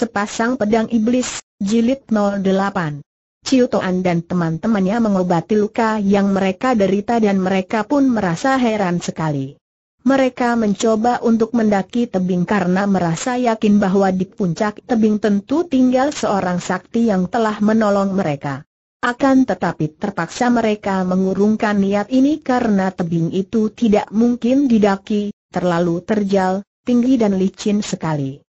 Sepasang Pedang Iblis, Jilid 08. Ciu Toan dan teman-temannya mengobati luka yang mereka derita dan mereka pun merasa heran sekali. Mereka mencoba untuk mendaki tebing karena merasa yakin bahwa di puncak tebing tentu tinggal seorang sakti yang telah menolong mereka. Akan tetapi terpaksa mereka mengurungkan niat ini karena tebing itu tidak mungkin didaki, terlalu terjal, tinggi dan licin sekali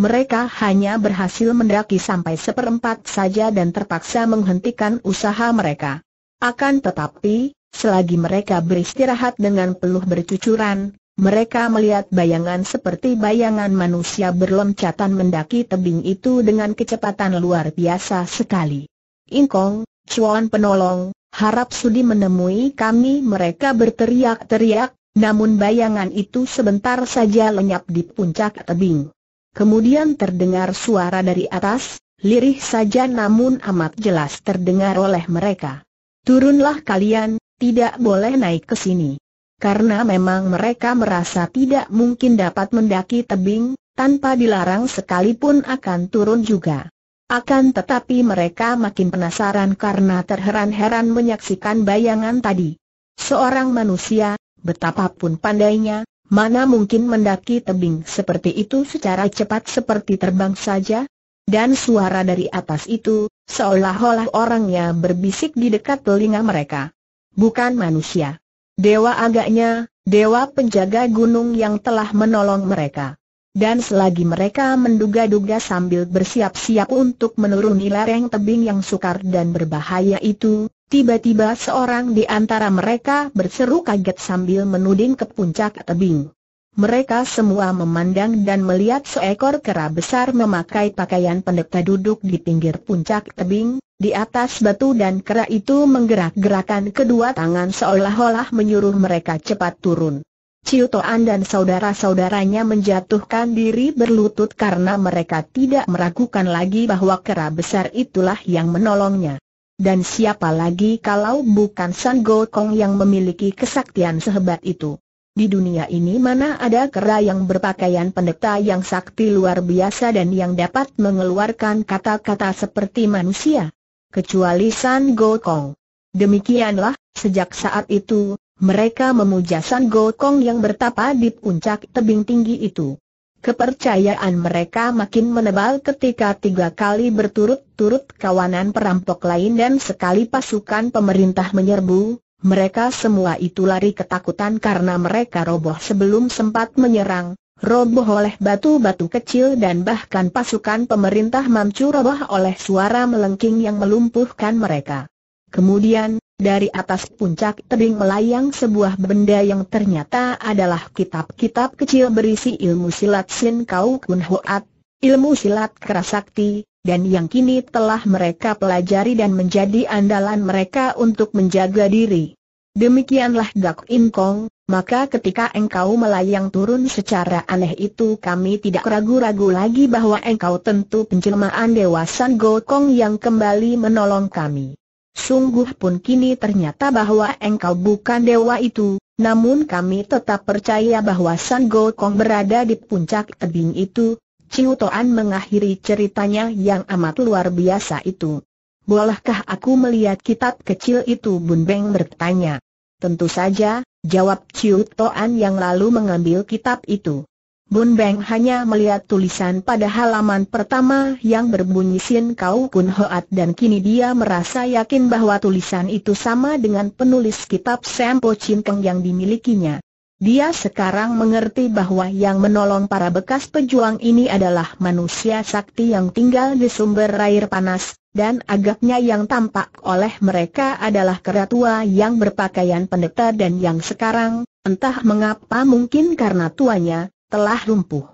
mereka hanya berhasil mendaki sampai seperempat saja dan terpaksa menghentikan usaha mereka. Akan tetapi, selagi mereka beristirahat dengan peluh bercucuran, mereka melihat bayangan seperti bayangan manusia berloncatan mendaki tebing itu dengan kecepatan luar biasa sekali. Inkong, Chuan penolong, harap sudi menemui kami mereka berteriak-teriak, namun bayangan itu sebentar saja lenyap di puncak tebing kemudian terdengar suara dari atas, lirih saja namun amat jelas terdengar oleh mereka. Turunlah kalian, tidak boleh naik ke sini. Karena memang mereka merasa tidak mungkin dapat mendaki tebing, tanpa dilarang sekalipun akan turun juga. Akan tetapi mereka makin penasaran karena terheran-heran menyaksikan bayangan tadi. Seorang manusia, betapapun pandainya, Mana mungkin mendaki tebing seperti itu secara cepat seperti terbang saja? Dan suara dari atas itu, seolah-olah orangnya berbisik di dekat telinga mereka. Bukan manusia. Dewa agaknya, dewa penjaga gunung yang telah menolong mereka. Dan selagi mereka menduga-duga sambil bersiap-siap untuk menuruni lereng tebing yang sukar dan berbahaya itu, Tiba-tiba seorang di antara mereka berseru kaget sambil menuding ke puncak tebing. Mereka semua memandang dan melihat seekor kera besar memakai pakaian pendeta duduk di pinggir puncak tebing, di atas batu dan kera itu menggerak-gerakan kedua tangan seolah-olah menyuruh mereka cepat turun. Ciutoan dan saudara-saudaranya menjatuhkan diri berlutut karena mereka tidak meragukan lagi bahwa kera besar itulah yang menolongnya dan siapa lagi kalau bukan San Gokong yang memiliki kesaktian sehebat itu. Di dunia ini mana ada kera yang berpakaian pendeta yang sakti luar biasa dan yang dapat mengeluarkan kata-kata seperti manusia. Kecuali San Gokong. Demikianlah, sejak saat itu, mereka memuja San Gokong yang bertapa di puncak tebing tinggi itu. Kepercayaan mereka makin menebal ketika tiga kali berturut-turut kawanan perampok lain dan sekali pasukan pemerintah menyerbu, mereka semua itu lari ketakutan karena mereka roboh sebelum sempat menyerang, roboh oleh batu-batu kecil dan bahkan pasukan pemerintah mamcu roboh oleh suara melengking yang melumpuhkan mereka. Kemudian, dari atas puncak tebing melayang sebuah benda yang ternyata adalah kitab-kitab kecil berisi ilmu silat Sin Kau Kun Hoat, ilmu silat kerasakti, dan yang kini telah mereka pelajari dan menjadi andalan mereka untuk menjaga diri. Demikianlah Gak In Kong, maka ketika engkau melayang turun secara aneh itu kami tidak ragu-ragu lagi bahwa engkau tentu penjelmaan dewasan Gokong yang kembali menolong kami. Sungguh pun kini ternyata bahwa engkau bukan dewa itu, namun kami tetap percaya bahwa San Gokong berada di puncak tebing itu. Ciu Toan mengakhiri ceritanya yang amat luar biasa itu. Bolehkah aku melihat kitab kecil itu Bun Beng bertanya. Tentu saja, jawab Ciu Toan yang lalu mengambil kitab itu. Bun Beng hanya melihat tulisan pada halaman pertama yang berbunyi Sin Kau Kun Hoat dan kini dia merasa yakin bahwa tulisan itu sama dengan penulis kitab Sempo Chin yang dimilikinya. Dia sekarang mengerti bahwa yang menolong para bekas pejuang ini adalah manusia sakti yang tinggal di sumber air panas, dan agaknya yang tampak oleh mereka adalah keratua yang berpakaian pendeta dan yang sekarang, entah mengapa mungkin karena tuanya, telah lumpuh.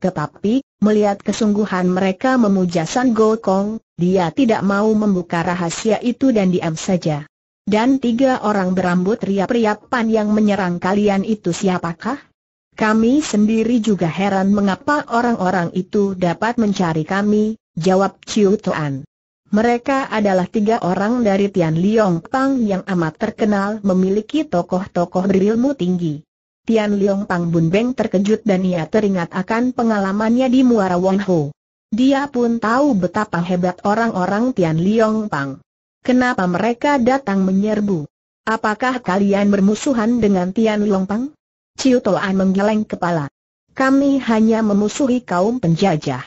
Tetapi, melihat kesungguhan mereka memuja San Gokong, dia tidak mau membuka rahasia itu dan diam saja. Dan tiga orang berambut riap pan yang menyerang kalian itu siapakah? Kami sendiri juga heran mengapa orang-orang itu dapat mencari kami, jawab Chiu Toan. Mereka adalah tiga orang dari Tian Liong Pang yang amat terkenal memiliki tokoh-tokoh berilmu tinggi. Tian Liong Pang Bun Beng terkejut dan ia teringat akan pengalamannya di Muara Wong Ho. Dia pun tahu betapa hebat orang-orang Tian Liong Pang. Kenapa mereka datang menyerbu? Apakah kalian bermusuhan dengan Tian Liong Pang? Ciu Toan menggeleng kepala. Kami hanya memusuhi kaum penjajah.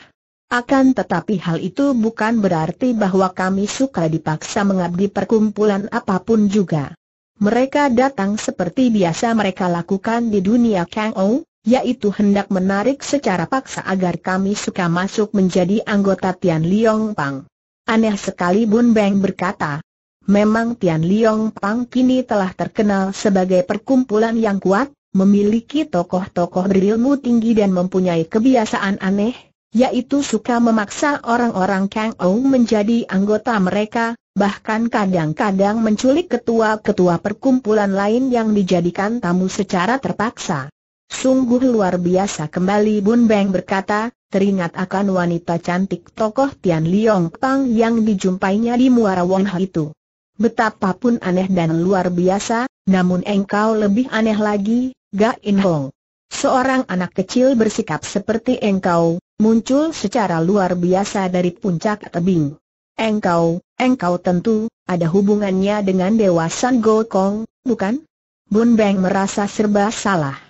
Akan tetapi hal itu bukan berarti bahwa kami suka dipaksa mengabdi perkumpulan apapun juga. Mereka datang seperti biasa mereka lakukan di dunia Kang Ou, yaitu hendak menarik secara paksa agar kami suka masuk menjadi anggota Tian Liong Pang. Aneh sekali Bun Beng berkata, memang Tian Liong Pang kini telah terkenal sebagai perkumpulan yang kuat, memiliki tokoh-tokoh berilmu tinggi dan mempunyai kebiasaan aneh, yaitu suka memaksa orang-orang Kang Ou menjadi anggota mereka, bahkan kadang-kadang menculik ketua-ketua perkumpulan lain yang dijadikan tamu secara terpaksa. Sungguh luar biasa kembali Bun Beng berkata, teringat akan wanita cantik tokoh Tian Liong Pang yang dijumpainya di Muara Wong itu. Betapapun aneh dan luar biasa, namun engkau lebih aneh lagi, Ga In Hong. Seorang anak kecil bersikap seperti engkau, muncul secara luar biasa dari puncak tebing. Engkau, engkau tentu, ada hubungannya dengan Dewa San Gokong, bukan? Bun Beng merasa serba salah.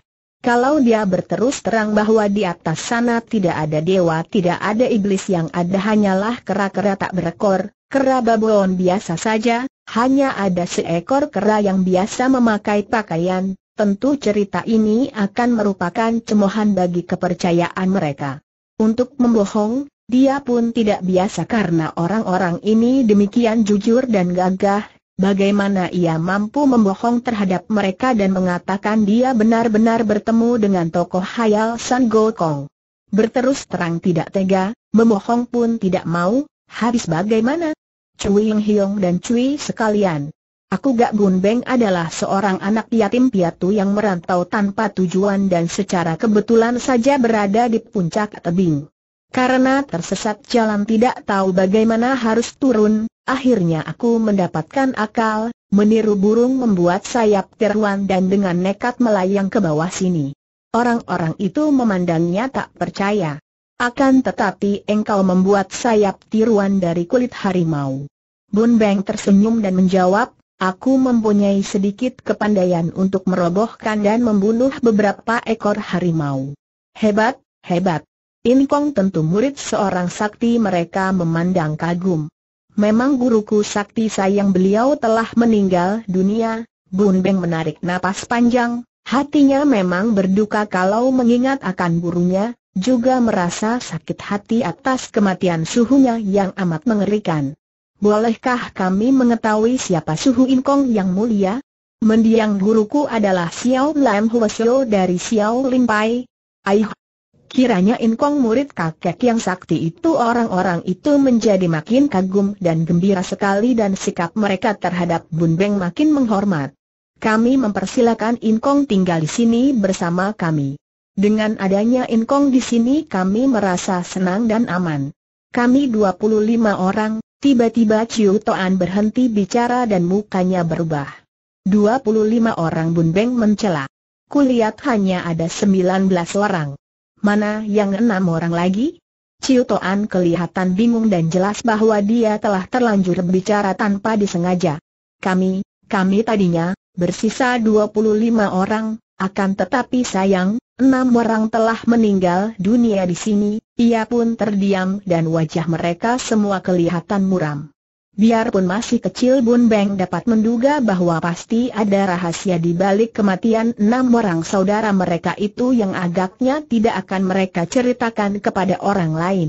Kalau dia berterus terang bahwa di atas sana tidak ada dewa, tidak ada iblis yang ada hanyalah kera-kera tak berekor, kera babon biasa saja, hanya ada seekor kera yang biasa memakai pakaian, tentu cerita ini akan merupakan cemohan bagi kepercayaan mereka. Untuk membohong, dia pun tidak biasa karena orang-orang ini demikian jujur dan gagah, bagaimana ia mampu membohong terhadap mereka dan mengatakan dia benar-benar bertemu dengan tokoh Hayal San Gokong. Berterus terang tidak tega, membohong pun tidak mau, habis bagaimana? Cui Yung Hiong dan Cui sekalian. Aku Gak Bun Beng adalah seorang anak yatim piatu yang merantau tanpa tujuan dan secara kebetulan saja berada di puncak tebing. Karena tersesat jalan tidak tahu bagaimana harus turun, akhirnya aku mendapatkan akal, meniru burung membuat sayap teruan dan dengan nekat melayang ke bawah sini. Orang-orang itu memandangnya tak percaya. Akan tetapi engkau membuat sayap tiruan dari kulit harimau. Bun Beng tersenyum dan menjawab, aku mempunyai sedikit kepandaian untuk merobohkan dan membunuh beberapa ekor harimau. Hebat, hebat. Inkong tentu murid seorang sakti mereka memandang kagum. Memang guruku sakti sayang beliau telah meninggal dunia, Bun Beng menarik napas panjang, hatinya memang berduka kalau mengingat akan gurunya, juga merasa sakit hati atas kematian suhunya yang amat mengerikan. Bolehkah kami mengetahui siapa suhu Inkong yang mulia? Mendiang guruku adalah Xiao Lam Huo Xiao dari Xiao Pai. Aih, Kiranya Inkong murid kakek yang sakti itu orang-orang itu menjadi makin kagum dan gembira sekali dan sikap mereka terhadap Bun Beng makin menghormat. Kami mempersilakan Inkong tinggal di sini bersama kami. Dengan adanya Inkong di sini kami merasa senang dan aman. Kami 25 orang, tiba-tiba Ciu Toan berhenti bicara dan mukanya berubah. 25 orang Bun Beng mencela. Kulihat hanya ada 19 orang mana yang enam orang lagi? Ciu Toan kelihatan bingung dan jelas bahwa dia telah terlanjur berbicara tanpa disengaja. Kami, kami tadinya, bersisa dua puluh lima orang, akan tetapi sayang, enam orang telah meninggal dunia di sini, ia pun terdiam dan wajah mereka semua kelihatan muram. Biarpun masih kecil Bun Beng dapat menduga bahwa pasti ada rahasia di balik kematian enam orang saudara mereka itu yang agaknya tidak akan mereka ceritakan kepada orang lain.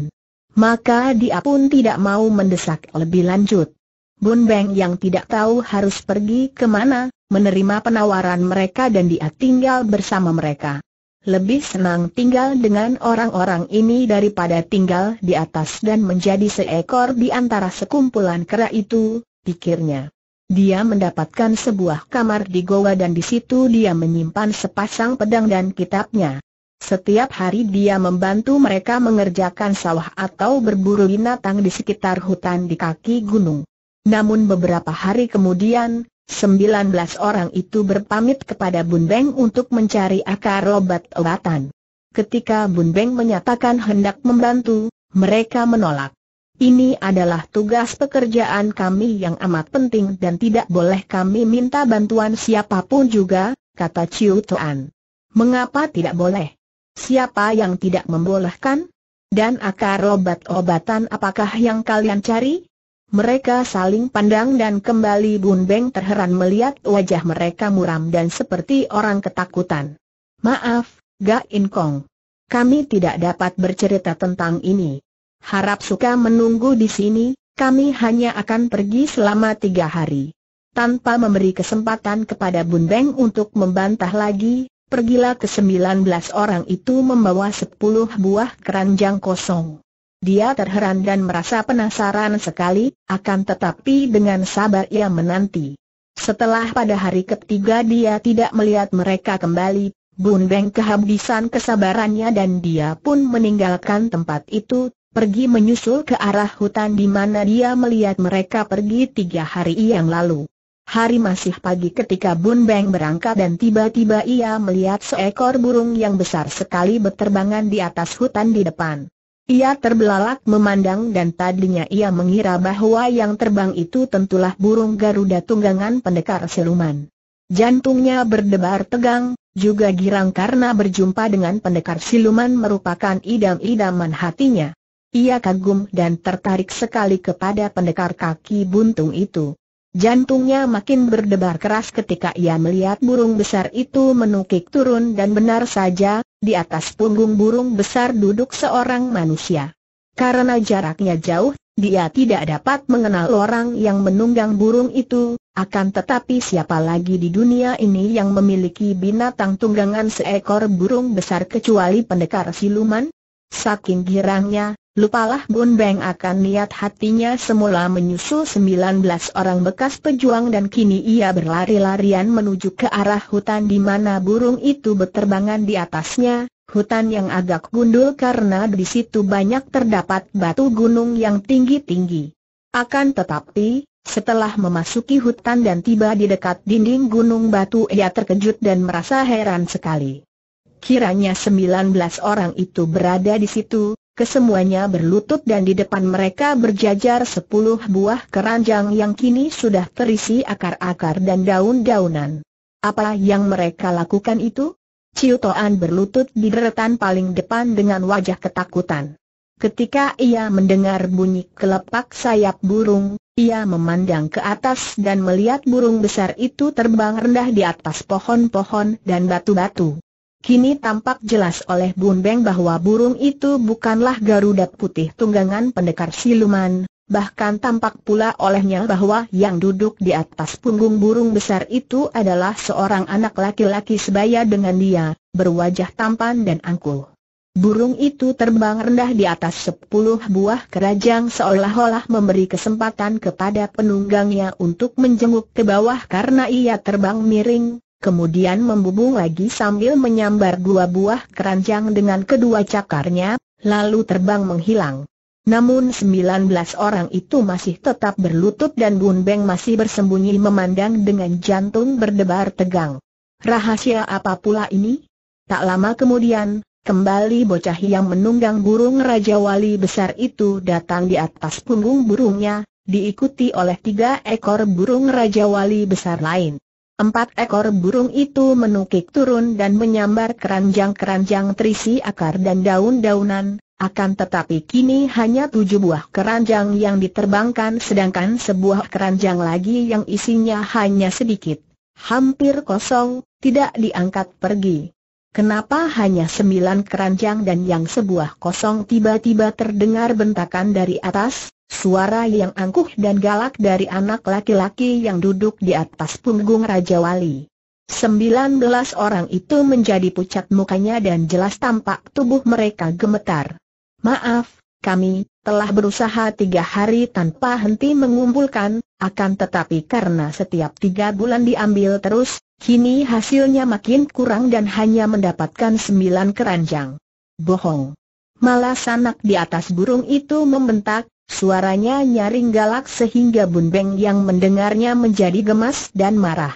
Maka dia pun tidak mau mendesak lebih lanjut. Bun Beng yang tidak tahu harus pergi kemana, menerima penawaran mereka dan dia tinggal bersama mereka lebih senang tinggal dengan orang-orang ini daripada tinggal di atas dan menjadi seekor di antara sekumpulan kera itu, pikirnya. Dia mendapatkan sebuah kamar di goa dan di situ dia menyimpan sepasang pedang dan kitabnya. Setiap hari dia membantu mereka mengerjakan sawah atau berburu binatang di sekitar hutan di kaki gunung. Namun beberapa hari kemudian, 19 orang itu berpamit kepada Bun Beng untuk mencari akar obat-obatan. Ketika Bun Beng menyatakan hendak membantu, mereka menolak. Ini adalah tugas pekerjaan kami yang amat penting dan tidak boleh kami minta bantuan siapapun juga, kata Ciu Toan. Mengapa tidak boleh? Siapa yang tidak membolehkan? Dan akar obat-obatan apakah yang kalian cari? Mereka saling pandang dan kembali Bun Beng terheran melihat wajah mereka muram dan seperti orang ketakutan. Maaf, Ga In Kong. Kami tidak dapat bercerita tentang ini. Harap suka menunggu di sini, kami hanya akan pergi selama tiga hari. Tanpa memberi kesempatan kepada Bun Beng untuk membantah lagi, pergilah ke sembilan belas orang itu membawa sepuluh buah keranjang kosong. Dia terheran dan merasa penasaran sekali, akan tetapi dengan sabar ia menanti. Setelah pada hari ketiga dia tidak melihat mereka kembali, Bun Beng kehabisan kesabarannya dan dia pun meninggalkan tempat itu, pergi menyusul ke arah hutan di mana dia melihat mereka pergi tiga hari yang lalu. Hari masih pagi ketika Bun Beng berangkat dan tiba-tiba ia melihat seekor burung yang besar sekali berterbangan di atas hutan di depan. Ia terbelalak memandang dan tadinya ia mengira bahwa yang terbang itu tentulah burung Garuda tunggangan pendekar siluman. Jantungnya berdebar tegang, juga girang karena berjumpa dengan pendekar siluman merupakan idam-idaman hatinya. Ia kagum dan tertarik sekali kepada pendekar kaki buntung itu. Jantungnya makin berdebar keras ketika ia melihat burung besar itu menukik turun dan benar saja, di atas punggung burung besar duduk seorang manusia. Karena jaraknya jauh, dia tidak dapat mengenal orang yang menunggang burung itu, akan tetapi siapa lagi di dunia ini yang memiliki binatang tunggangan seekor burung besar kecuali pendekar siluman? Saking girangnya, Lupalah Bun Beng akan niat hatinya semula menyusul 19 orang bekas pejuang dan kini ia berlari-larian menuju ke arah hutan di mana burung itu berterbangan di atasnya, hutan yang agak gundul karena di situ banyak terdapat batu gunung yang tinggi-tinggi. Akan tetapi, setelah memasuki hutan dan tiba di dekat dinding gunung batu ia terkejut dan merasa heran sekali. Kiranya 19 orang itu berada di situ, kesemuanya berlutut dan di depan mereka berjajar sepuluh buah keranjang yang kini sudah terisi akar-akar dan daun-daunan. Apa yang mereka lakukan itu? Ciu Toan berlutut di deretan paling depan dengan wajah ketakutan. Ketika ia mendengar bunyi kelepak sayap burung, ia memandang ke atas dan melihat burung besar itu terbang rendah di atas pohon-pohon dan batu-batu. Kini tampak jelas oleh Bun Beng bahwa burung itu bukanlah Garuda putih tunggangan pendekar siluman, bahkan tampak pula olehnya bahwa yang duduk di atas punggung burung besar itu adalah seorang anak laki-laki sebaya dengan dia, berwajah tampan dan angkuh. Burung itu terbang rendah di atas sepuluh buah kerajang seolah-olah memberi kesempatan kepada penunggangnya untuk menjenguk ke bawah karena ia terbang miring, Kemudian membubung lagi sambil menyambar dua buah keranjang dengan kedua cakarnya, lalu terbang menghilang. Namun 19 orang itu masih tetap berlutut dan Bun Beng masih bersembunyi memandang dengan jantung berdebar tegang. Rahasia apa pula ini? Tak lama kemudian, kembali bocah yang menunggang burung Raja Wali besar itu datang di atas punggung burungnya, diikuti oleh tiga ekor burung Raja Wali besar lain. Empat ekor burung itu menukik turun dan menyambar keranjang-keranjang terisi akar dan daun-daunan, akan tetapi kini hanya tujuh buah keranjang yang diterbangkan sedangkan sebuah keranjang lagi yang isinya hanya sedikit. Hampir kosong, tidak diangkat pergi. Kenapa hanya sembilan keranjang dan yang sebuah kosong tiba-tiba terdengar bentakan dari atas? Suara yang angkuh dan galak dari anak laki-laki yang duduk di atas punggung Raja Wali. Sembilan belas orang itu menjadi pucat mukanya dan jelas tampak tubuh mereka gemetar. Maaf, kami telah berusaha tiga hari tanpa henti mengumpulkan, akan tetapi karena setiap tiga bulan diambil terus, kini hasilnya makin kurang dan hanya mendapatkan sembilan keranjang. Bohong. Malah anak di atas burung itu membentak, Suaranya nyaring galak sehingga Bun Beng yang mendengarnya menjadi gemas dan marah.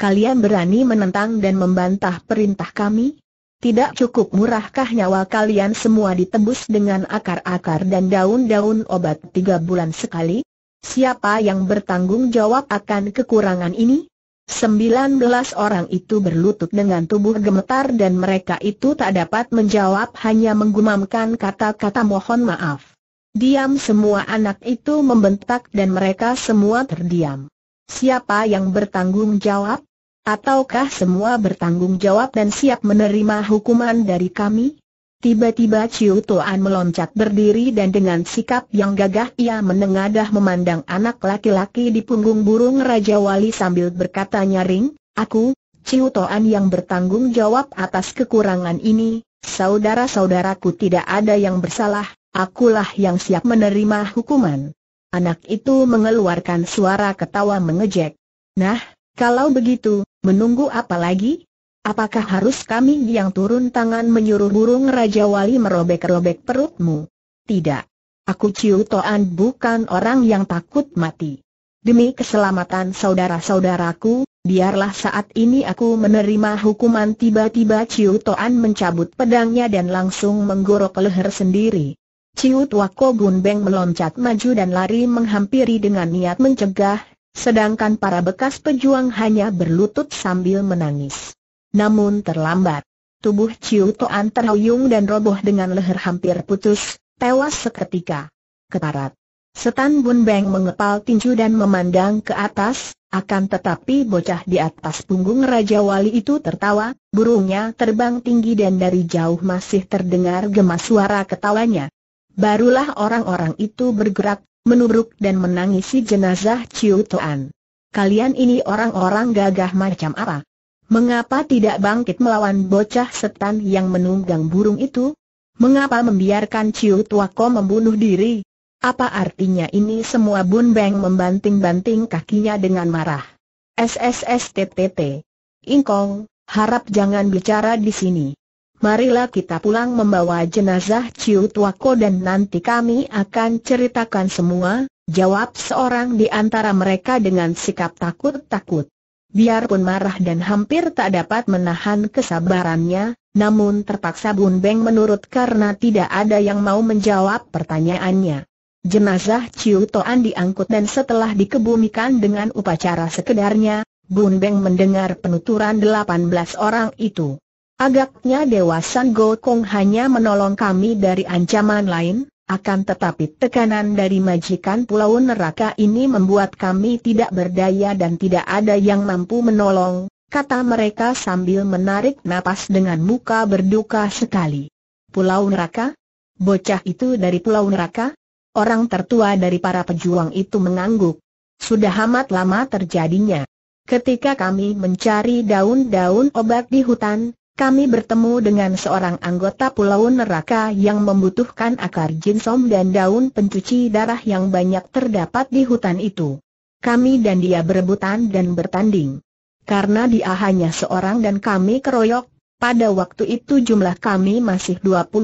Kalian berani menentang dan membantah perintah kami? Tidak cukup murahkah nyawa kalian semua ditebus dengan akar-akar dan daun-daun obat tiga bulan sekali? Siapa yang bertanggung jawab akan kekurangan ini? Sembilan belas orang itu berlutut dengan tubuh gemetar dan mereka itu tak dapat menjawab hanya menggumamkan kata-kata mohon maaf. Diam semua anak itu membentak dan mereka semua terdiam. Siapa yang bertanggung jawab? Ataukah semua bertanggung jawab dan siap menerima hukuman dari kami? Tiba-tiba Ciu Toan meloncat berdiri dan dengan sikap yang gagah ia menengadah memandang anak laki-laki di punggung burung Raja Wali sambil berkata nyaring, Aku, Ciu Toan yang bertanggung jawab atas kekurangan ini, saudara-saudaraku tidak ada yang bersalah, Akulah yang siap menerima hukuman. Anak itu mengeluarkan suara ketawa mengejek. Nah, kalau begitu, menunggu apa lagi? Apakah harus kami yang turun tangan menyuruh burung Raja Wali merobek-robek perutmu? Tidak. Aku Ciu Toan bukan orang yang takut mati. Demi keselamatan saudara-saudaraku, biarlah saat ini aku menerima hukuman tiba-tiba Ciu Toan mencabut pedangnya dan langsung menggorok leher sendiri. Ciu Tua Ko Bun Beng meloncat maju dan lari menghampiri dengan niat mencegah, sedangkan para bekas pejuang hanya berlutut sambil menangis. Namun terlambat. Tubuh Ciu Toan terhuyung dan roboh dengan leher hampir putus, tewas seketika. Ketarat. Setan Bun Beng mengepal tinju dan memandang ke atas, akan tetapi bocah di atas punggung Raja Wali itu tertawa, burungnya terbang tinggi dan dari jauh masih terdengar gemas suara ketawanya. Barulah orang-orang itu bergerak, menubruk dan menangisi jenazah Ciu Toan. Kalian ini orang-orang gagah macam apa? Mengapa tidak bangkit melawan bocah setan yang menunggang burung itu? Mengapa membiarkan Ciu Tuako membunuh diri? Apa artinya ini semua Bun Beng membanting-banting kakinya dengan marah? SSSTTT. Ingkong, harap jangan bicara di sini marilah kita pulang membawa jenazah Ciu Tuako dan nanti kami akan ceritakan semua, jawab seorang di antara mereka dengan sikap takut-takut. Biarpun marah dan hampir tak dapat menahan kesabarannya, namun terpaksa Bun Beng menurut karena tidak ada yang mau menjawab pertanyaannya. Jenazah Ciu Toan diangkut dan setelah dikebumikan dengan upacara sekedarnya, Bun Beng mendengar penuturan 18 orang itu. Agaknya Dewa San Kong hanya menolong kami dari ancaman lain, akan tetapi tekanan dari majikan pulau neraka ini membuat kami tidak berdaya dan tidak ada yang mampu menolong, kata mereka sambil menarik napas dengan muka berduka sekali. Pulau neraka? Bocah itu dari pulau neraka? Orang tertua dari para pejuang itu mengangguk. Sudah amat lama terjadinya. Ketika kami mencari daun-daun obat di hutan, kami bertemu dengan seorang anggota Pulau Neraka yang membutuhkan akar jinsom dan daun pencuci darah yang banyak terdapat di hutan itu. Kami dan dia berebutan dan bertanding. Karena dia hanya seorang dan kami keroyok, pada waktu itu jumlah kami masih 25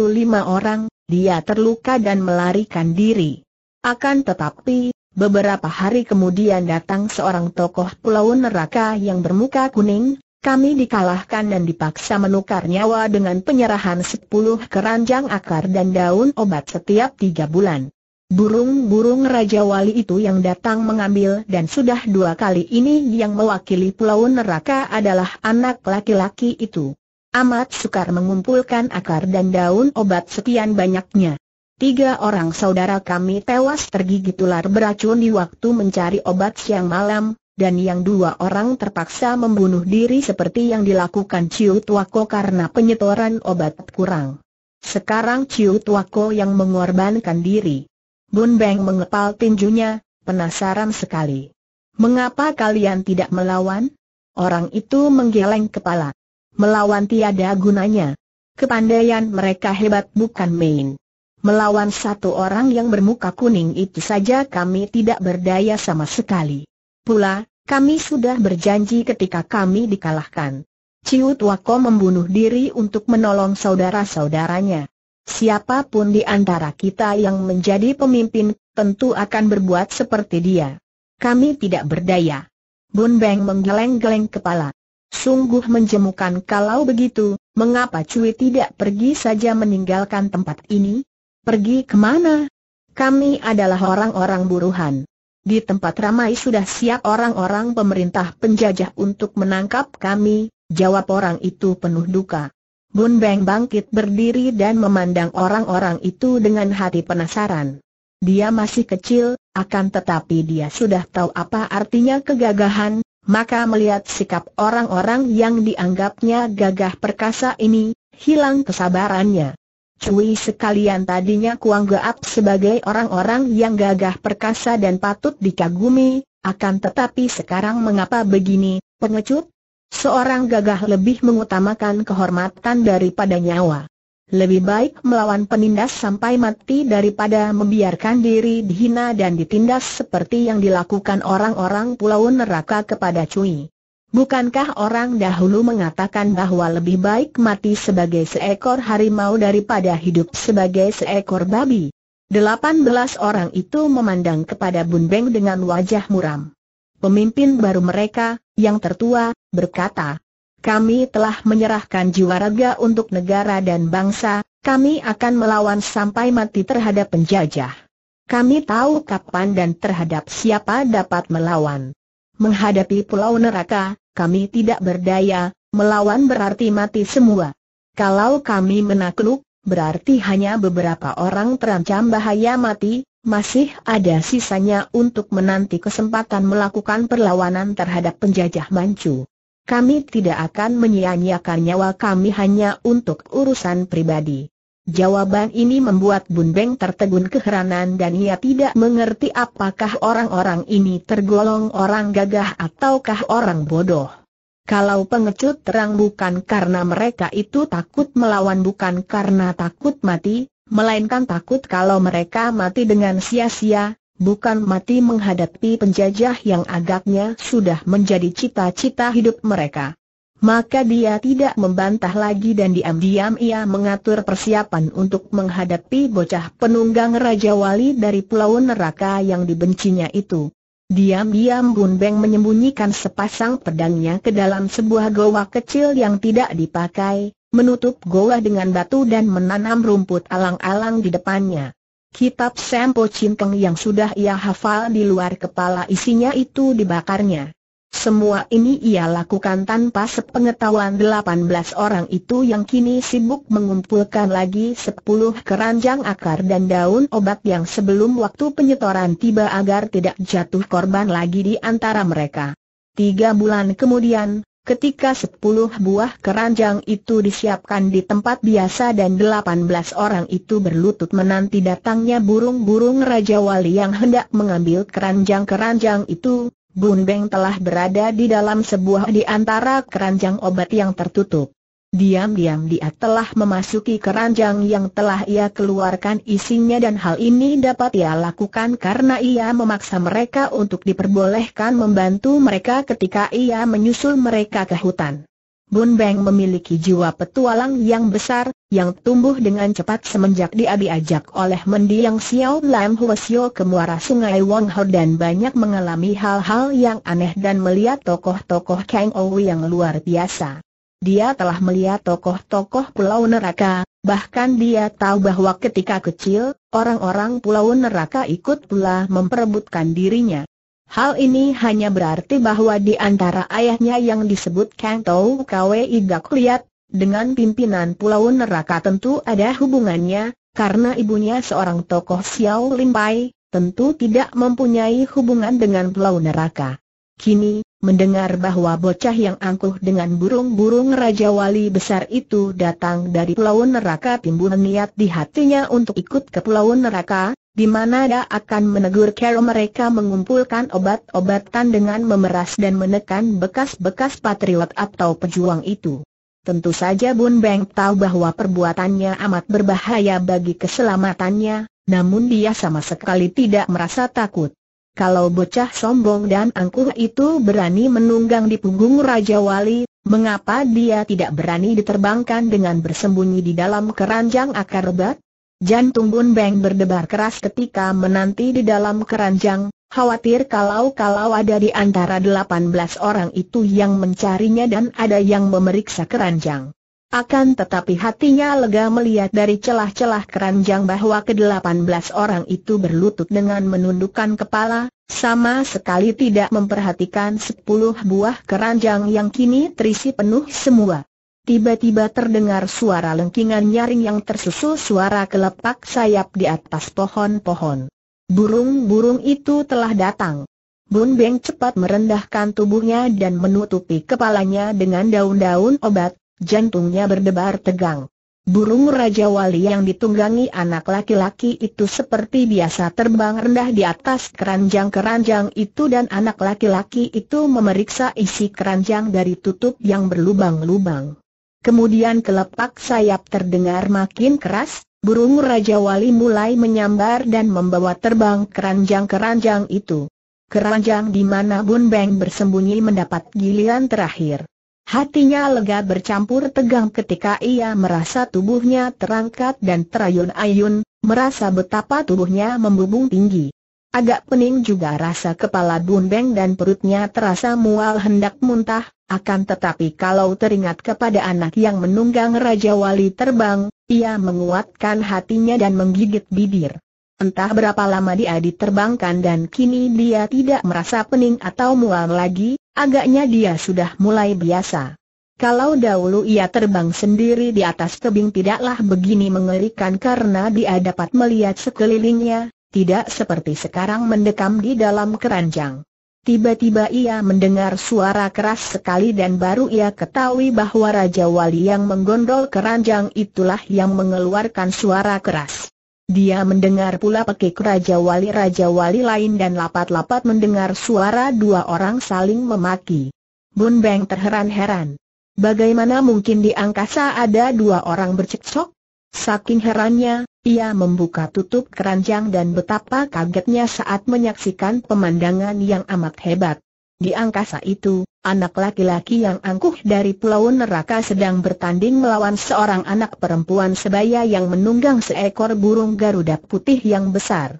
orang, dia terluka dan melarikan diri. Akan tetapi, beberapa hari kemudian datang seorang tokoh Pulau Neraka yang bermuka kuning, kami dikalahkan dan dipaksa menukar nyawa dengan penyerahan 10 keranjang akar dan daun obat setiap tiga bulan. Burung-burung Raja Wali itu yang datang mengambil dan sudah dua kali ini yang mewakili Pulau Neraka adalah anak laki-laki itu. Amat sukar mengumpulkan akar dan daun obat sekian banyaknya. Tiga orang saudara kami tewas tergigit ular beracun di waktu mencari obat siang malam, dan yang dua orang terpaksa membunuh diri seperti yang dilakukan Ciu Tuako karena penyetoran obat kurang. Sekarang Ciu Tuako yang mengorbankan diri. Bun Beng mengepal tinjunya, penasaran sekali. Mengapa kalian tidak melawan? Orang itu menggeleng kepala. Melawan tiada gunanya. Kepandaian mereka hebat bukan main. Melawan satu orang yang bermuka kuning itu saja kami tidak berdaya sama sekali. Pula, kami sudah berjanji ketika kami dikalahkan. Ciu Tuako membunuh diri untuk menolong saudara-saudaranya. Siapapun di antara kita yang menjadi pemimpin, tentu akan berbuat seperti dia. Kami tidak berdaya. Bun Beng menggeleng-geleng kepala. Sungguh menjemukan kalau begitu, mengapa Cui tidak pergi saja meninggalkan tempat ini? Pergi kemana? Kami adalah orang-orang buruhan. Di tempat ramai sudah siap orang-orang pemerintah penjajah untuk menangkap kami, jawab orang itu penuh duka. Bun Beng bangkit berdiri dan memandang orang-orang itu dengan hati penasaran. Dia masih kecil, akan tetapi dia sudah tahu apa artinya kegagahan, maka melihat sikap orang-orang yang dianggapnya gagah perkasa ini, hilang kesabarannya. Cui sekalian tadinya kuanggap sebagai orang-orang yang gagah perkasa dan patut dikagumi, akan tetapi sekarang mengapa begini, pengecut? Seorang gagah lebih mengutamakan kehormatan daripada nyawa. Lebih baik melawan penindas sampai mati daripada membiarkan diri dihina dan ditindas seperti yang dilakukan orang-orang pulau neraka kepada Cui. Bukankah orang dahulu mengatakan bahwa lebih baik mati sebagai seekor harimau daripada hidup sebagai seekor babi? Delapan belas orang itu memandang kepada Bun Beng dengan wajah muram. Pemimpin baru mereka, yang tertua, berkata, Kami telah menyerahkan jiwa raga untuk negara dan bangsa, kami akan melawan sampai mati terhadap penjajah. Kami tahu kapan dan terhadap siapa dapat melawan menghadapi pulau neraka, kami tidak berdaya, melawan berarti mati semua. Kalau kami menakluk, berarti hanya beberapa orang terancam bahaya mati, masih ada sisanya untuk menanti kesempatan melakukan perlawanan terhadap penjajah Manchu. Kami tidak akan menyia-nyiakan nyawa kami hanya untuk urusan pribadi. Jawaban ini membuat Bun Beng tertegun keheranan dan ia tidak mengerti apakah orang-orang ini tergolong orang gagah ataukah orang bodoh. Kalau pengecut terang bukan karena mereka itu takut melawan bukan karena takut mati, melainkan takut kalau mereka mati dengan sia-sia, bukan mati menghadapi penjajah yang agaknya sudah menjadi cita-cita hidup mereka. Maka dia tidak membantah lagi dan diam-diam ia mengatur persiapan untuk menghadapi bocah penunggang Raja Wali dari Pulau Neraka yang dibencinya itu. Diam-diam Bun Beng menyembunyikan sepasang pedangnya ke dalam sebuah goa kecil yang tidak dipakai, menutup goa dengan batu dan menanam rumput alang-alang di depannya. Kitab Sempo Cinteng yang sudah ia hafal di luar kepala isinya itu dibakarnya. Semua ini ia lakukan tanpa sepengetahuan 18 orang itu yang kini sibuk mengumpulkan lagi 10 keranjang akar dan daun obat yang sebelum waktu penyetoran tiba agar tidak jatuh korban lagi di antara mereka. Tiga bulan kemudian, ketika 10 buah keranjang itu disiapkan di tempat biasa dan 18 orang itu berlutut menanti datangnya burung-burung Raja Wali yang hendak mengambil keranjang-keranjang itu, Bun Beng telah berada di dalam sebuah di antara keranjang obat yang tertutup. Diam-diam dia telah memasuki keranjang yang telah ia keluarkan isinya dan hal ini dapat ia lakukan karena ia memaksa mereka untuk diperbolehkan membantu mereka ketika ia menyusul mereka ke hutan. Bun Beng memiliki jiwa petualang yang besar, yang tumbuh dengan cepat semenjak dia diajak oleh mendiang Xiao Lam Huo ke muara sungai Wong Ho dan banyak mengalami hal-hal yang aneh dan melihat tokoh-tokoh Kang Ou yang luar biasa. Dia telah melihat tokoh-tokoh pulau neraka, bahkan dia tahu bahwa ketika kecil, orang-orang pulau neraka ikut pula memperebutkan dirinya. Hal ini hanya berarti bahwa di antara ayahnya yang disebut Kang Tau Kwe Iga Liat, dengan pimpinan Pulau Neraka tentu ada hubungannya, karena ibunya seorang tokoh Xiao Limpai, tentu tidak mempunyai hubungan dengan Pulau Neraka. Kini, mendengar bahwa bocah yang angkuh dengan burung-burung Raja Wali besar itu datang dari Pulau Neraka timbul niat di hatinya untuk ikut ke Pulau Neraka, di mana dia akan menegur kero mereka mengumpulkan obat-obatan dengan memeras dan menekan bekas-bekas patriot atau pejuang itu. Tentu saja Bun Beng tahu bahwa perbuatannya amat berbahaya bagi keselamatannya, namun dia sama sekali tidak merasa takut. Kalau bocah sombong dan angkuh itu berani menunggang di punggung Raja Wali, mengapa dia tidak berani diterbangkan dengan bersembunyi di dalam keranjang akar lebat? Jantung Bun Beng berdebar keras ketika menanti di dalam keranjang, khawatir kalau-kalau ada di antara 18 orang itu yang mencarinya dan ada yang memeriksa keranjang. Akan tetapi hatinya lega melihat dari celah-celah keranjang bahwa ke belas orang itu berlutut dengan menundukkan kepala, sama sekali tidak memperhatikan 10 buah keranjang yang kini terisi penuh semua. Tiba-tiba terdengar suara lengkingan nyaring yang tersusul suara kelepak sayap di atas pohon-pohon. Burung-burung itu telah datang. Bun Beng cepat merendahkan tubuhnya dan menutupi kepalanya dengan daun-daun obat, jantungnya berdebar tegang. Burung Raja Wali yang ditunggangi anak laki-laki itu seperti biasa terbang rendah di atas keranjang-keranjang itu dan anak laki-laki itu memeriksa isi keranjang dari tutup yang berlubang-lubang. Kemudian kelepak sayap terdengar makin keras, burung Raja Wali mulai menyambar dan membawa terbang keranjang-keranjang itu. Keranjang di mana Bun Beng bersembunyi mendapat giliran terakhir. Hatinya lega bercampur tegang ketika ia merasa tubuhnya terangkat dan terayun-ayun, merasa betapa tubuhnya membumbung tinggi. Agak pening juga rasa kepala Bun Beng dan perutnya terasa mual hendak muntah, akan tetapi kalau teringat kepada anak yang menunggang Raja Wali terbang, ia menguatkan hatinya dan menggigit bibir. Entah berapa lama dia diterbangkan dan kini dia tidak merasa pening atau mual lagi, agaknya dia sudah mulai biasa. Kalau dahulu ia terbang sendiri di atas tebing tidaklah begini mengerikan karena dia dapat melihat sekelilingnya, tidak seperti sekarang mendekam di dalam keranjang. Tiba-tiba ia mendengar suara keras sekali dan baru ia ketahui bahwa Raja Wali yang menggondol keranjang itulah yang mengeluarkan suara keras. Dia mendengar pula pekik Raja Wali-Raja Wali lain dan lapat-lapat mendengar suara dua orang saling memaki. Bun Beng terheran-heran. Bagaimana mungkin di angkasa ada dua orang bercekcok? Saking herannya, ia membuka tutup keranjang dan betapa kagetnya saat menyaksikan pemandangan yang amat hebat. Di angkasa itu, anak laki-laki yang angkuh dari pulau neraka sedang bertanding melawan seorang anak perempuan sebaya yang menunggang seekor burung garuda putih yang besar.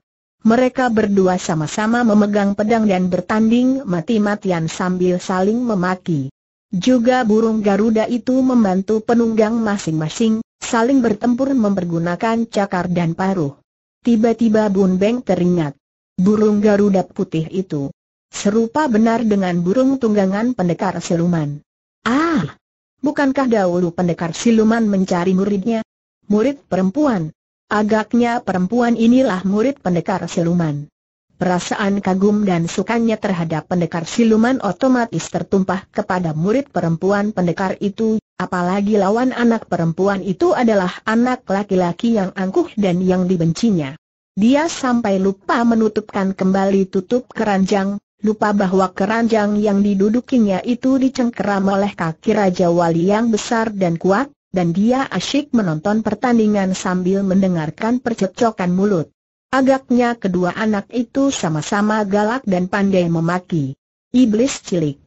Mereka berdua sama-sama memegang pedang dan bertanding mati-matian sambil saling memaki. Juga burung Garuda itu membantu penunggang masing-masing, saling bertempur mempergunakan cakar dan paruh. Tiba-tiba Bun Beng teringat. Burung Garuda putih itu. Serupa benar dengan burung tunggangan pendekar siluman. Ah! Bukankah dahulu pendekar siluman mencari muridnya? Murid perempuan. Agaknya perempuan inilah murid pendekar siluman. Perasaan kagum dan sukanya terhadap pendekar siluman otomatis tertumpah kepada murid perempuan pendekar itu Apalagi lawan anak perempuan itu adalah anak laki-laki yang angkuh dan yang dibencinya. Dia sampai lupa menutupkan kembali tutup keranjang, lupa bahwa keranjang yang didudukinya itu dicengkeram oleh kaki Raja Wali yang besar dan kuat, dan dia asyik menonton pertandingan sambil mendengarkan percekcokan mulut. Agaknya kedua anak itu sama-sama galak dan pandai memaki. Iblis cilik.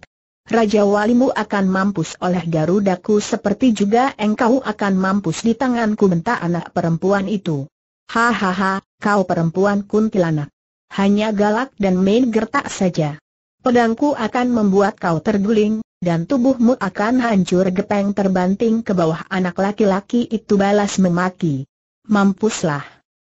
Raja Walimu akan mampus oleh garudaku seperti juga engkau akan mampus di tanganku bentak anak perempuan itu. Hahaha, kau perempuan kuntilanak. Hanya galak dan main gertak saja. Pedangku akan membuat kau terguling, dan tubuhmu akan hancur gepeng terbanting ke bawah anak laki-laki itu balas memaki. Mampuslah.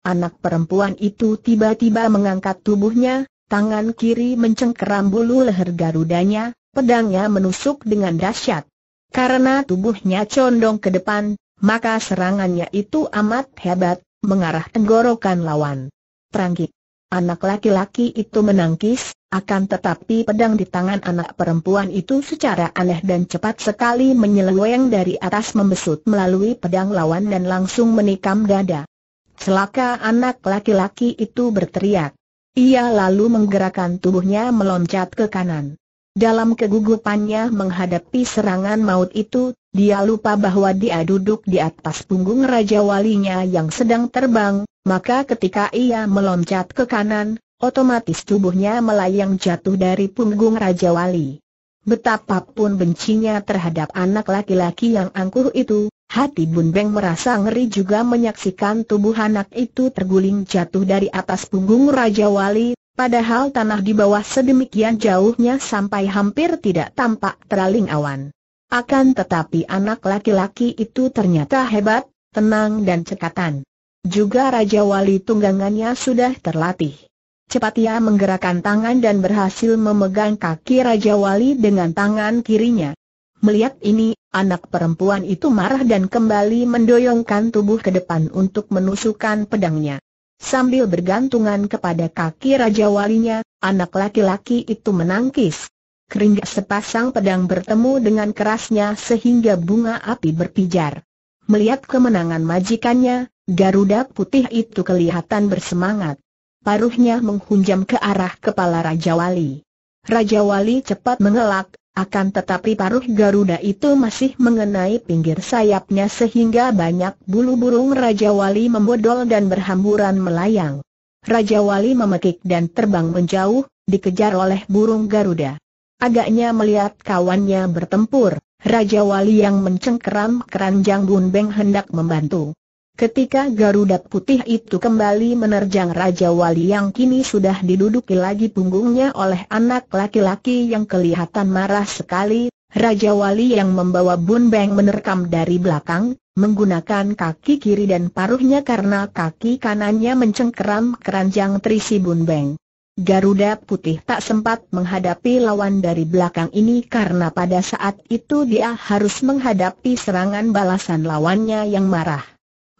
Anak perempuan itu tiba-tiba mengangkat tubuhnya, tangan kiri mencengkeram bulu leher garudanya, pedangnya menusuk dengan dahsyat. Karena tubuhnya condong ke depan, maka serangannya itu amat hebat, mengarah tenggorokan lawan. Perangkip. Anak laki-laki itu menangkis, akan tetapi pedang di tangan anak perempuan itu secara aneh dan cepat sekali menyeleweng dari atas membesut melalui pedang lawan dan langsung menikam dada. Celaka anak laki-laki itu berteriak. Ia lalu menggerakkan tubuhnya meloncat ke kanan. Dalam kegugupannya menghadapi serangan maut itu, dia lupa bahwa dia duduk di atas punggung Raja Walinya yang sedang terbang, maka ketika ia meloncat ke kanan, otomatis tubuhnya melayang jatuh dari punggung Raja Wali. Betapapun bencinya terhadap anak laki-laki yang angkuh itu, hati Bun Beng merasa ngeri juga menyaksikan tubuh anak itu terguling jatuh dari atas punggung Raja Wali, Padahal tanah di bawah sedemikian jauhnya sampai hampir tidak tampak teraling awan. Akan tetapi anak laki-laki itu ternyata hebat, tenang dan cekatan. Juga Raja Wali tunggangannya sudah terlatih. Cepat ia menggerakkan tangan dan berhasil memegang kaki Raja Wali dengan tangan kirinya. Melihat ini, anak perempuan itu marah dan kembali mendoyongkan tubuh ke depan untuk menusukkan pedangnya. Sambil bergantungan kepada kaki Raja Walinya, anak laki-laki itu menangkis. Keringat sepasang pedang bertemu dengan kerasnya sehingga bunga api berpijar. Melihat kemenangan majikannya, Garuda putih itu kelihatan bersemangat. Paruhnya menghunjam ke arah kepala Raja Wali. Raja Wali cepat mengelak, akan tetapi paruh Garuda itu masih mengenai pinggir sayapnya sehingga banyak bulu burung Raja Wali membodol dan berhamburan melayang. Raja Wali memekik dan terbang menjauh, dikejar oleh burung Garuda. Agaknya melihat kawannya bertempur, Raja Wali yang mencengkeram keranjang Bun Beng hendak membantu. Ketika Garuda Putih itu kembali menerjang Raja Wali yang kini sudah diduduki lagi punggungnya oleh anak laki-laki yang kelihatan marah sekali, Raja Wali yang membawa Bun Beng menerkam dari belakang, menggunakan kaki kiri dan paruhnya karena kaki kanannya mencengkeram keranjang terisi Bun Beng. Garuda Putih tak sempat menghadapi lawan dari belakang ini karena pada saat itu dia harus menghadapi serangan balasan lawannya yang marah.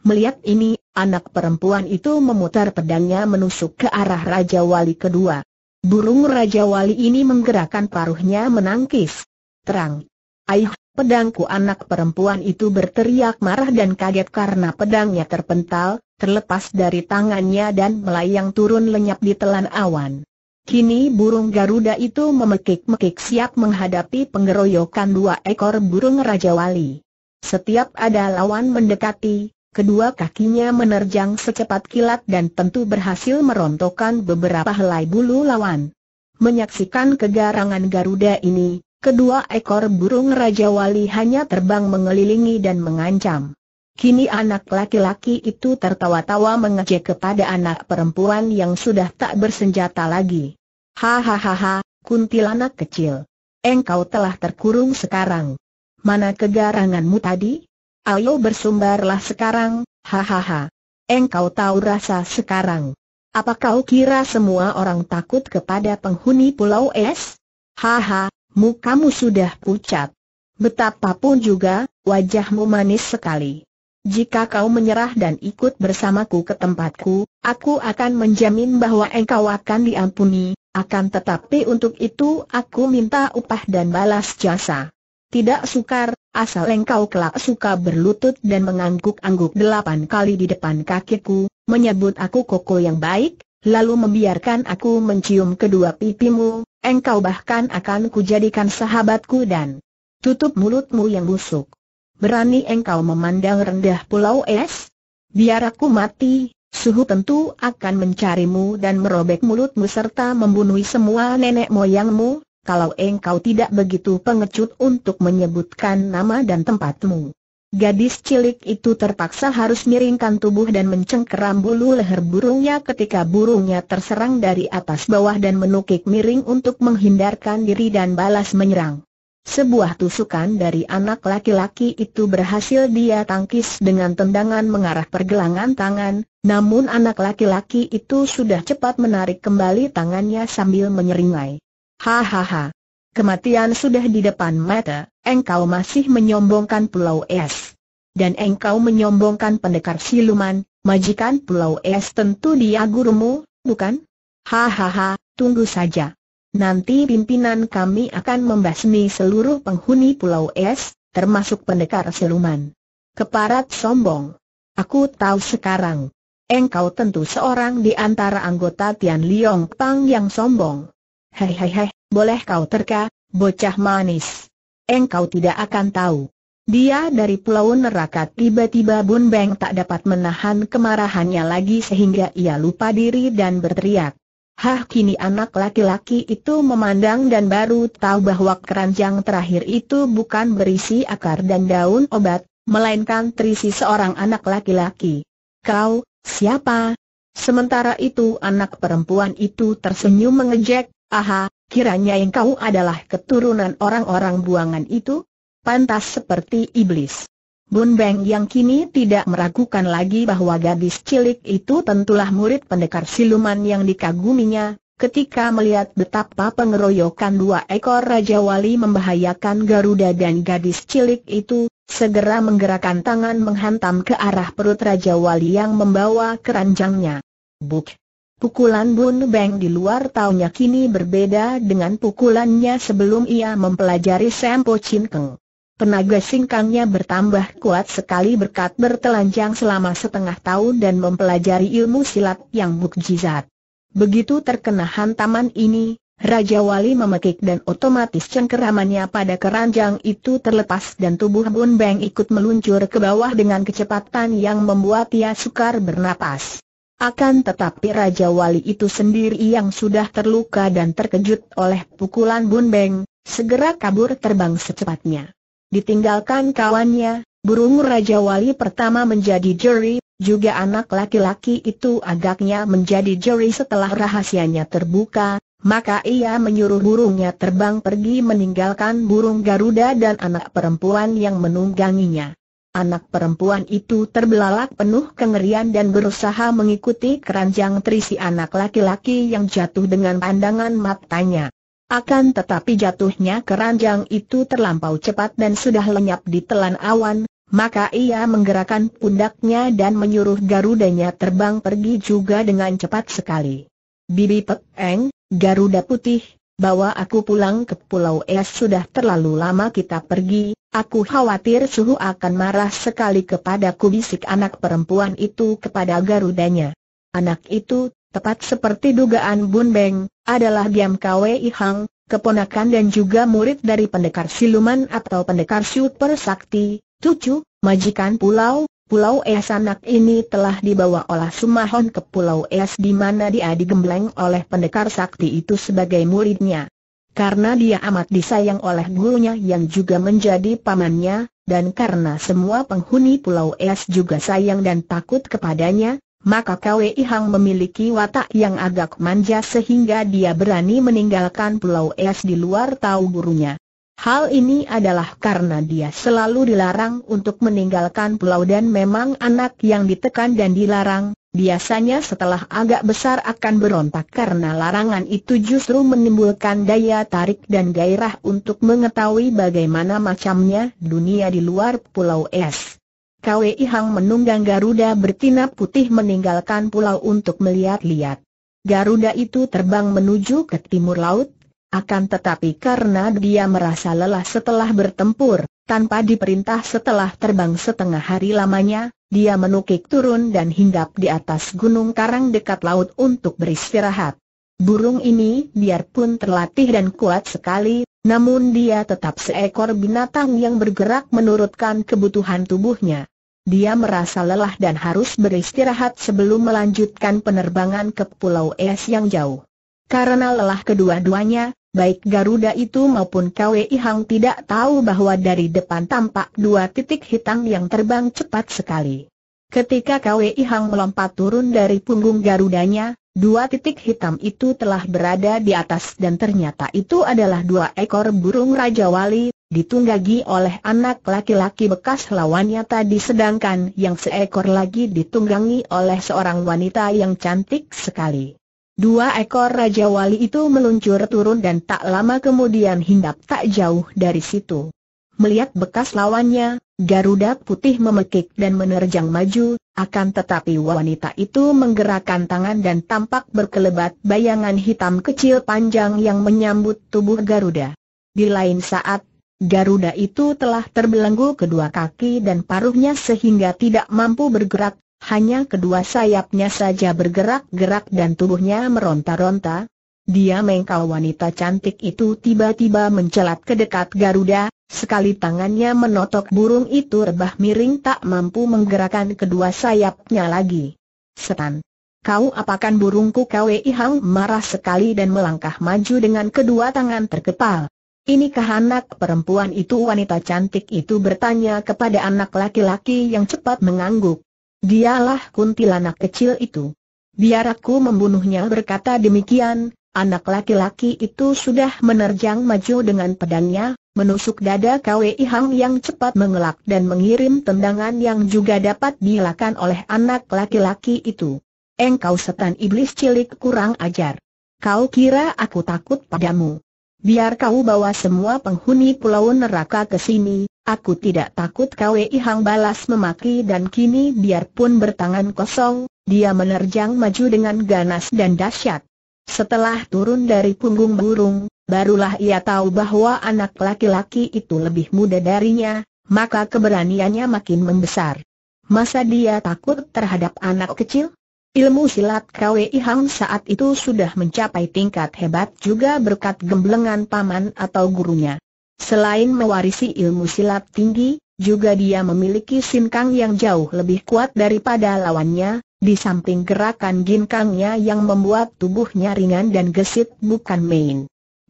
Melihat ini, anak perempuan itu memutar pedangnya menusuk ke arah Raja Wali kedua. Burung Raja Wali ini menggerakkan paruhnya menangkis. Terang. Aih, pedangku anak perempuan itu berteriak marah dan kaget karena pedangnya terpental, terlepas dari tangannya dan melayang turun lenyap di telan awan. Kini burung Garuda itu memekik-mekik siap menghadapi penggeroyokan dua ekor burung Raja Wali. Setiap ada lawan mendekati, Kedua kakinya menerjang secepat kilat dan tentu berhasil merontokkan beberapa helai bulu lawan. Menyaksikan kegarangan Garuda ini, kedua ekor burung Raja Wali hanya terbang mengelilingi dan mengancam. Kini anak laki-laki itu tertawa-tawa mengejek kepada anak perempuan yang sudah tak bersenjata lagi. Hahaha, kuntilanak kecil. Engkau telah terkurung sekarang. Mana kegaranganmu tadi? Ayo bersumbarlah sekarang, hahaha. Engkau tahu rasa sekarang. Apa kau kira semua orang takut kepada penghuni Pulau Es? Haha, mukamu sudah pucat. Betapapun juga, wajahmu manis sekali. Jika kau menyerah dan ikut bersamaku ke tempatku, aku akan menjamin bahwa engkau akan diampuni, akan tetapi untuk itu aku minta upah dan balas jasa. Tidak sukar, asal engkau kelak suka berlutut dan mengangguk-angguk delapan kali di depan kakiku, menyebut aku koko yang baik, lalu membiarkan aku mencium kedua pipimu, engkau bahkan akan kujadikan sahabatku dan tutup mulutmu yang busuk. Berani engkau memandang rendah pulau es? Biar aku mati, Suhu tentu akan mencarimu dan merobek mulutmu serta membunuh semua nenek moyangmu, kalau engkau tidak begitu pengecut untuk menyebutkan nama dan tempatmu. Gadis cilik itu terpaksa harus miringkan tubuh dan mencengkeram bulu leher burungnya ketika burungnya terserang dari atas bawah dan menukik miring untuk menghindarkan diri dan balas menyerang. Sebuah tusukan dari anak laki-laki itu berhasil dia tangkis dengan tendangan mengarah pergelangan tangan, namun anak laki-laki itu sudah cepat menarik kembali tangannya sambil menyeringai. Hahaha. Kematian sudah di depan mata, engkau masih menyombongkan Pulau Es. Dan engkau menyombongkan pendekar siluman, majikan Pulau Es tentu dia gurumu, bukan? Hahaha, tunggu saja. Nanti pimpinan kami akan membasmi seluruh penghuni Pulau Es, termasuk pendekar siluman. Keparat sombong. Aku tahu sekarang. Engkau tentu seorang di antara anggota Tian Liong Pang yang sombong. Hei hei hei, boleh kau terka, bocah manis. Engkau tidak akan tahu. Dia dari pulau neraka tiba-tiba Bun Beng tak dapat menahan kemarahannya lagi sehingga ia lupa diri dan berteriak. Hah kini anak laki-laki itu memandang dan baru tahu bahwa keranjang terakhir itu bukan berisi akar dan daun obat, melainkan terisi seorang anak laki-laki. Kau, siapa? Sementara itu anak perempuan itu tersenyum mengejek, Aha, kiranya yang kau adalah keturunan orang-orang buangan itu? Pantas seperti iblis. Bun Beng yang kini tidak meragukan lagi bahwa gadis cilik itu tentulah murid pendekar siluman yang dikaguminya, ketika melihat betapa pengeroyokan dua ekor Raja Wali membahayakan Garuda dan gadis cilik itu, segera menggerakkan tangan menghantam ke arah perut Raja Wali yang membawa keranjangnya. Buk! Pukulan Bun Beng di luar taunya kini berbeda dengan pukulannya sebelum ia mempelajari Sempo Chin Keng. Tenaga singkangnya bertambah kuat sekali berkat bertelanjang selama setengah tahun dan mempelajari ilmu silat yang mukjizat. Begitu terkena hantaman ini, Raja Wali memekik dan otomatis cengkeramannya pada keranjang itu terlepas dan tubuh Bun Beng ikut meluncur ke bawah dengan kecepatan yang membuat ia sukar bernapas. Akan tetapi Raja Wali itu sendiri yang sudah terluka dan terkejut oleh pukulan Bun Beng, segera kabur terbang secepatnya. Ditinggalkan kawannya, burung Raja Wali pertama menjadi juri, juga anak laki-laki itu agaknya menjadi juri setelah rahasianya terbuka, maka ia menyuruh burungnya terbang pergi meninggalkan burung Garuda dan anak perempuan yang menungganginya. Anak perempuan itu terbelalak penuh kengerian dan berusaha mengikuti keranjang terisi anak laki-laki yang jatuh dengan pandangan matanya. Akan tetapi jatuhnya keranjang itu terlampau cepat dan sudah lenyap di telan awan, maka ia menggerakkan pundaknya dan menyuruh garudanya terbang pergi juga dengan cepat sekali. Bibi Pek Eng, Garuda Putih, bawa aku pulang ke Pulau Es sudah terlalu lama kita pergi, aku khawatir suhu akan marah sekali kepadaku bisik anak perempuan itu kepada garudanya. Anak itu, tepat seperti dugaan Bun Beng, adalah Giam Kwe Hang, keponakan dan juga murid dari pendekar siluman atau pendekar super sakti, cucu, majikan pulau, Pulau Es anak ini telah dibawa oleh Sumahon ke Pulau Es di mana dia digembleng oleh pendekar sakti itu sebagai muridnya. Karena dia amat disayang oleh gurunya yang juga menjadi pamannya, dan karena semua penghuni Pulau Es juga sayang dan takut kepadanya, maka Kwei Hang memiliki watak yang agak manja sehingga dia berani meninggalkan Pulau Es di luar tahu gurunya. Hal ini adalah karena dia selalu dilarang untuk meninggalkan pulau dan memang anak yang ditekan dan dilarang, biasanya setelah agak besar akan berontak karena larangan itu justru menimbulkan daya tarik dan gairah untuk mengetahui bagaimana macamnya dunia di luar pulau es. KWI Hang menunggang Garuda bertina putih meninggalkan pulau untuk melihat-lihat. Garuda itu terbang menuju ke timur laut, akan tetapi karena dia merasa lelah setelah bertempur, tanpa diperintah setelah terbang setengah hari lamanya, dia menukik turun dan hinggap di atas gunung karang dekat laut untuk beristirahat. Burung ini biarpun terlatih dan kuat sekali, namun dia tetap seekor binatang yang bergerak menurutkan kebutuhan tubuhnya. Dia merasa lelah dan harus beristirahat sebelum melanjutkan penerbangan ke Pulau Es yang jauh. Karena lelah kedua-duanya, Baik Garuda itu maupun Kwei Hang tidak tahu bahwa dari depan tampak dua titik hitam yang terbang cepat sekali. Ketika Kwei Hang melompat turun dari punggung Garudanya, dua titik hitam itu telah berada di atas dan ternyata itu adalah dua ekor burung Raja Wali, ditunggangi oleh anak laki-laki bekas lawannya tadi sedangkan yang seekor lagi ditunggangi oleh seorang wanita yang cantik sekali. Dua ekor Raja Wali itu meluncur turun dan tak lama kemudian hinggap tak jauh dari situ. Melihat bekas lawannya, Garuda putih memekik dan menerjang maju, akan tetapi wanita itu menggerakkan tangan dan tampak berkelebat bayangan hitam kecil panjang yang menyambut tubuh Garuda. Di lain saat, Garuda itu telah terbelenggu kedua kaki dan paruhnya sehingga tidak mampu bergerak, hanya kedua sayapnya saja bergerak-gerak dan tubuhnya meronta-ronta. Dia mengkal wanita cantik itu tiba-tiba mencelat ke dekat Garuda, sekali tangannya menotok burung itu rebah miring tak mampu menggerakkan kedua sayapnya lagi. Setan! Kau apakan burungku kau Hang marah sekali dan melangkah maju dengan kedua tangan terkepal. Inikah anak perempuan itu wanita cantik itu bertanya kepada anak laki-laki yang cepat mengangguk. Dialah kuntilanak kecil itu. Biar aku membunuhnya berkata demikian, anak laki-laki itu sudah menerjang maju dengan pedangnya, menusuk dada Kwei Hang yang cepat mengelak dan mengirim tendangan yang juga dapat dilakukan oleh anak laki-laki itu. Engkau setan iblis cilik kurang ajar. Kau kira aku takut padamu? Biar kau bawa semua penghuni pulau neraka ke sini, Aku tidak takut KWI Hang balas memaki dan kini biarpun bertangan kosong, dia menerjang maju dengan ganas dan dahsyat. Setelah turun dari punggung burung, barulah ia tahu bahwa anak laki-laki itu lebih muda darinya, maka keberaniannya makin membesar. Masa dia takut terhadap anak kecil? Ilmu silat KWI Hang saat itu sudah mencapai tingkat hebat juga berkat gemblengan paman atau gurunya. Selain mewarisi ilmu silat tinggi, juga dia memiliki sinkang yang jauh lebih kuat daripada lawannya, di samping gerakan ginkangnya yang membuat tubuhnya ringan dan gesit bukan main.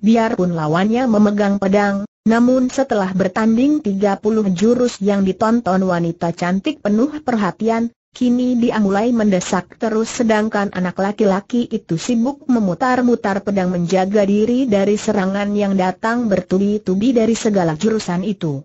Biarpun lawannya memegang pedang, namun setelah bertanding 30 jurus yang ditonton wanita cantik penuh perhatian, Kini dia mulai mendesak terus sedangkan anak laki-laki itu sibuk memutar-mutar pedang menjaga diri dari serangan yang datang bertubi-tubi dari segala jurusan itu.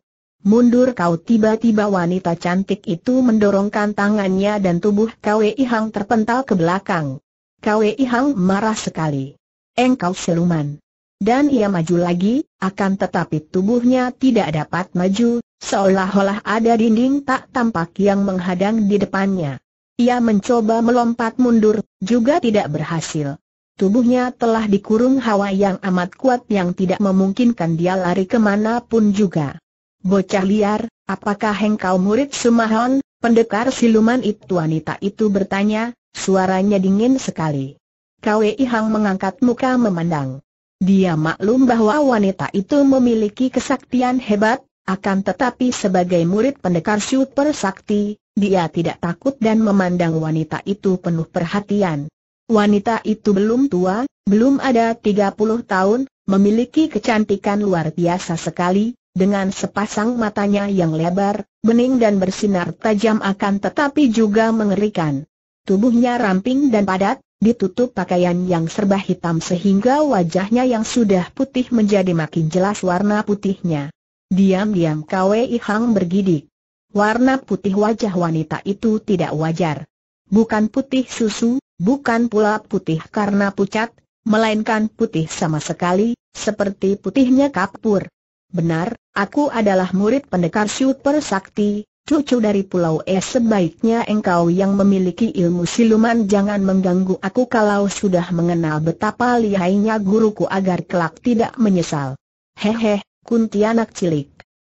Mundur kau tiba-tiba wanita cantik itu mendorongkan tangannya dan tubuh kwe ihang terpental ke belakang. kwe ihang marah sekali. Engkau seluman Dan ia maju lagi, akan tetapi tubuhnya tidak dapat maju, Seolah-olah ada dinding tak tampak yang menghadang di depannya. Ia mencoba melompat mundur, juga tidak berhasil. Tubuhnya telah dikurung hawa yang amat kuat yang tidak memungkinkan dia lari kemana pun juga. Bocah liar, apakah engkau murid Sumahon? Pendekar siluman itu wanita itu bertanya, suaranya dingin sekali. Kwei Hang mengangkat muka memandang. Dia maklum bahwa wanita itu memiliki kesaktian hebat, akan tetapi sebagai murid pendekar super sakti, dia tidak takut dan memandang wanita itu penuh perhatian. Wanita itu belum tua, belum ada 30 tahun, memiliki kecantikan luar biasa sekali, dengan sepasang matanya yang lebar, bening dan bersinar tajam akan tetapi juga mengerikan. Tubuhnya ramping dan padat, ditutup pakaian yang serba hitam sehingga wajahnya yang sudah putih menjadi makin jelas warna putihnya. Diam-diam Kwei Hang bergidik. Warna putih wajah wanita itu tidak wajar. Bukan putih susu, bukan pula putih karena pucat, melainkan putih sama sekali, seperti putihnya kapur. Benar, aku adalah murid pendekar super sakti, cucu dari Pulau Es sebaiknya engkau yang memiliki ilmu siluman jangan mengganggu aku kalau sudah mengenal betapa lihainya guruku agar kelak tidak menyesal. Hehe, Kuntianak cilik.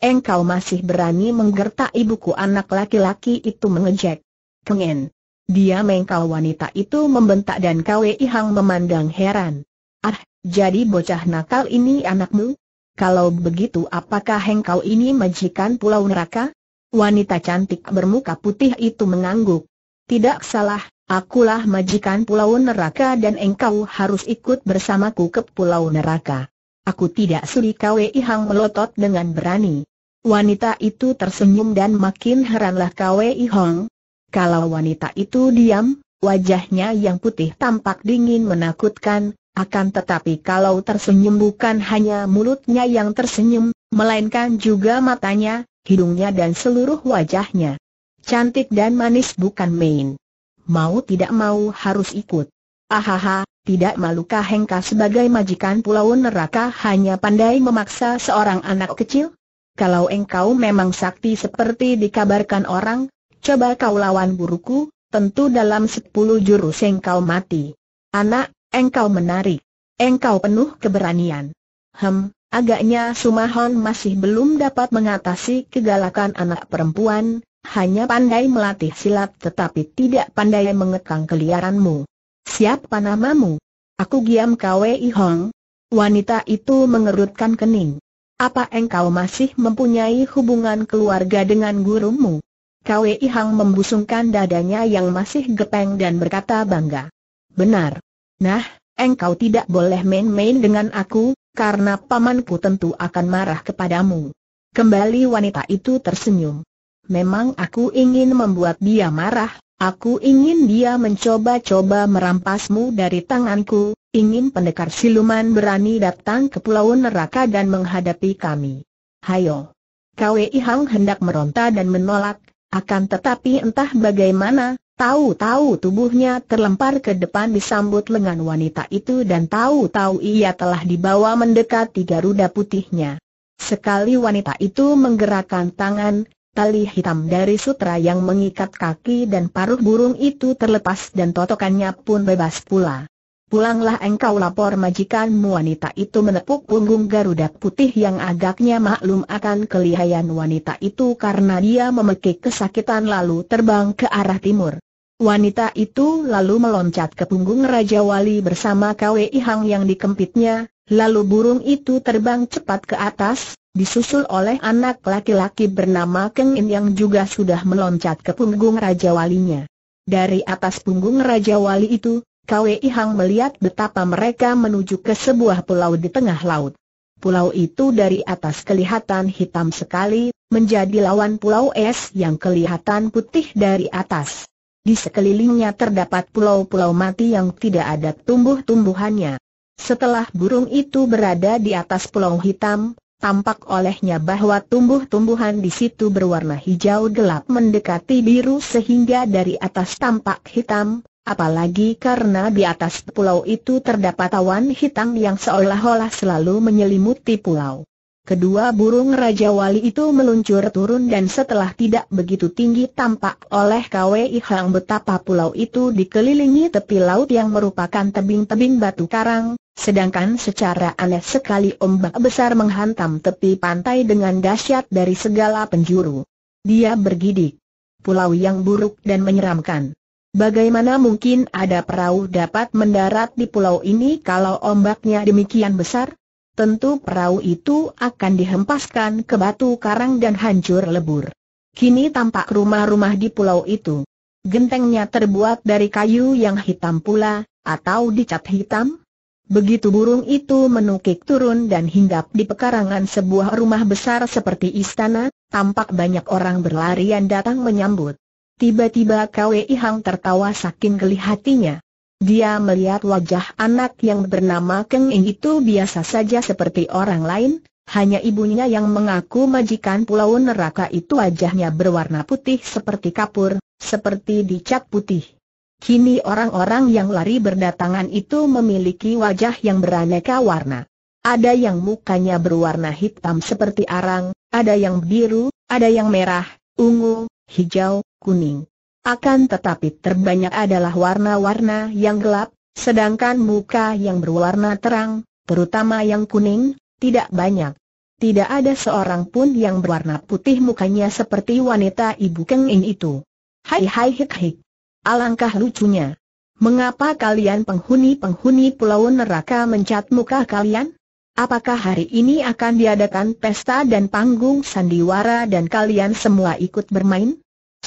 Engkau masih berani menggertak ibuku anak laki-laki itu mengejek. Kengen. Dia mengkau wanita itu membentak dan Kwei ihang memandang heran. Ah, jadi bocah nakal ini anakmu? Kalau begitu apakah engkau ini majikan pulau neraka? Wanita cantik bermuka putih itu mengangguk. Tidak salah, akulah majikan pulau neraka dan engkau harus ikut bersamaku ke pulau neraka. Aku tidak suri Kwei Hang melotot dengan berani. Wanita itu tersenyum dan makin heranlah Kwei Hang. Kalau wanita itu diam, wajahnya yang putih tampak dingin menakutkan, akan tetapi kalau tersenyum bukan hanya mulutnya yang tersenyum, melainkan juga matanya, hidungnya dan seluruh wajahnya. Cantik dan manis bukan main. Mau tidak mau harus ikut. Ahaha, tidak malukah Hengka sebagai majikan pulau neraka hanya pandai memaksa seorang anak kecil? Kalau engkau memang sakti seperti dikabarkan orang, coba kau lawan buruku, tentu dalam sepuluh jurus engkau mati. Anak, engkau menarik. Engkau penuh keberanian. Hem, agaknya Sumahon masih belum dapat mengatasi kegalakan anak perempuan, hanya pandai melatih silat tetapi tidak pandai mengekang keliaranmu. Siapa namamu? Aku Giam Kwei Hong. Wanita itu mengerutkan kening. Apa engkau masih mempunyai hubungan keluarga dengan gurumu? Kwei ihong membusungkan dadanya yang masih gepeng dan berkata bangga. Benar. Nah, engkau tidak boleh main-main dengan aku, karena pamanku tentu akan marah kepadamu. Kembali wanita itu tersenyum. Memang aku ingin membuat dia marah, Aku ingin dia mencoba-coba merampasmu dari tanganku, ingin pendekar siluman berani datang ke pulau neraka dan menghadapi kami. Hayo! KWI Hang hendak meronta dan menolak, akan tetapi entah bagaimana, tahu-tahu tubuhnya terlempar ke depan disambut lengan wanita itu dan tahu-tahu ia telah dibawa mendekati Garuda putihnya. Sekali wanita itu menggerakkan tangan, Tali hitam dari sutra yang mengikat kaki dan paruh burung itu terlepas dan totokannya pun bebas pula. Pulanglah engkau lapor majikanmu wanita itu menepuk punggung Garuda putih yang agaknya maklum akan kelihayan wanita itu karena dia memekik kesakitan lalu terbang ke arah timur. Wanita itu lalu meloncat ke punggung Raja Wali bersama KWI Hang yang dikempitnya, lalu burung itu terbang cepat ke atas, disusul oleh anak laki-laki bernama Keng In yang juga sudah meloncat ke punggung Raja Walinya. Dari atas punggung Raja Wali itu, Kwei Hang melihat betapa mereka menuju ke sebuah pulau di tengah laut. Pulau itu dari atas kelihatan hitam sekali, menjadi lawan pulau es yang kelihatan putih dari atas. Di sekelilingnya terdapat pulau-pulau mati yang tidak ada tumbuh-tumbuhannya. Setelah burung itu berada di atas pulau hitam, tampak olehnya bahwa tumbuh-tumbuhan di situ berwarna hijau gelap mendekati biru sehingga dari atas tampak hitam, apalagi karena di atas pulau itu terdapat awan hitam yang seolah-olah selalu menyelimuti pulau. Kedua burung Raja Wali itu meluncur turun dan setelah tidak begitu tinggi tampak oleh KWI Hang betapa pulau itu dikelilingi tepi laut yang merupakan tebing-tebing batu karang, sedangkan secara aneh sekali ombak besar menghantam tepi pantai dengan dahsyat dari segala penjuru. Dia bergidik. Pulau yang buruk dan menyeramkan. Bagaimana mungkin ada perahu dapat mendarat di pulau ini kalau ombaknya demikian besar? tentu perahu itu akan dihempaskan ke batu karang dan hancur lebur. Kini tampak rumah-rumah di pulau itu. Gentengnya terbuat dari kayu yang hitam pula, atau dicat hitam. Begitu burung itu menukik turun dan hinggap di pekarangan sebuah rumah besar seperti istana, tampak banyak orang berlarian datang menyambut. Tiba-tiba KWI Hang tertawa saking geli hatinya. Dia melihat wajah anak yang bernama Keng Ing itu biasa saja seperti orang lain, hanya ibunya yang mengaku majikan pulau neraka itu wajahnya berwarna putih seperti kapur, seperti dicat putih. Kini orang-orang yang lari berdatangan itu memiliki wajah yang beraneka warna. Ada yang mukanya berwarna hitam seperti arang, ada yang biru, ada yang merah, ungu, hijau, kuning. Akan tetapi terbanyak adalah warna-warna yang gelap, sedangkan muka yang berwarna terang, terutama yang kuning, tidak banyak. Tidak ada seorang pun yang berwarna putih mukanya seperti wanita ibu kengin itu. Hai hai hik hik. Alangkah lucunya. Mengapa kalian penghuni-penghuni pulau neraka mencat muka kalian? Apakah hari ini akan diadakan pesta dan panggung sandiwara dan kalian semua ikut bermain?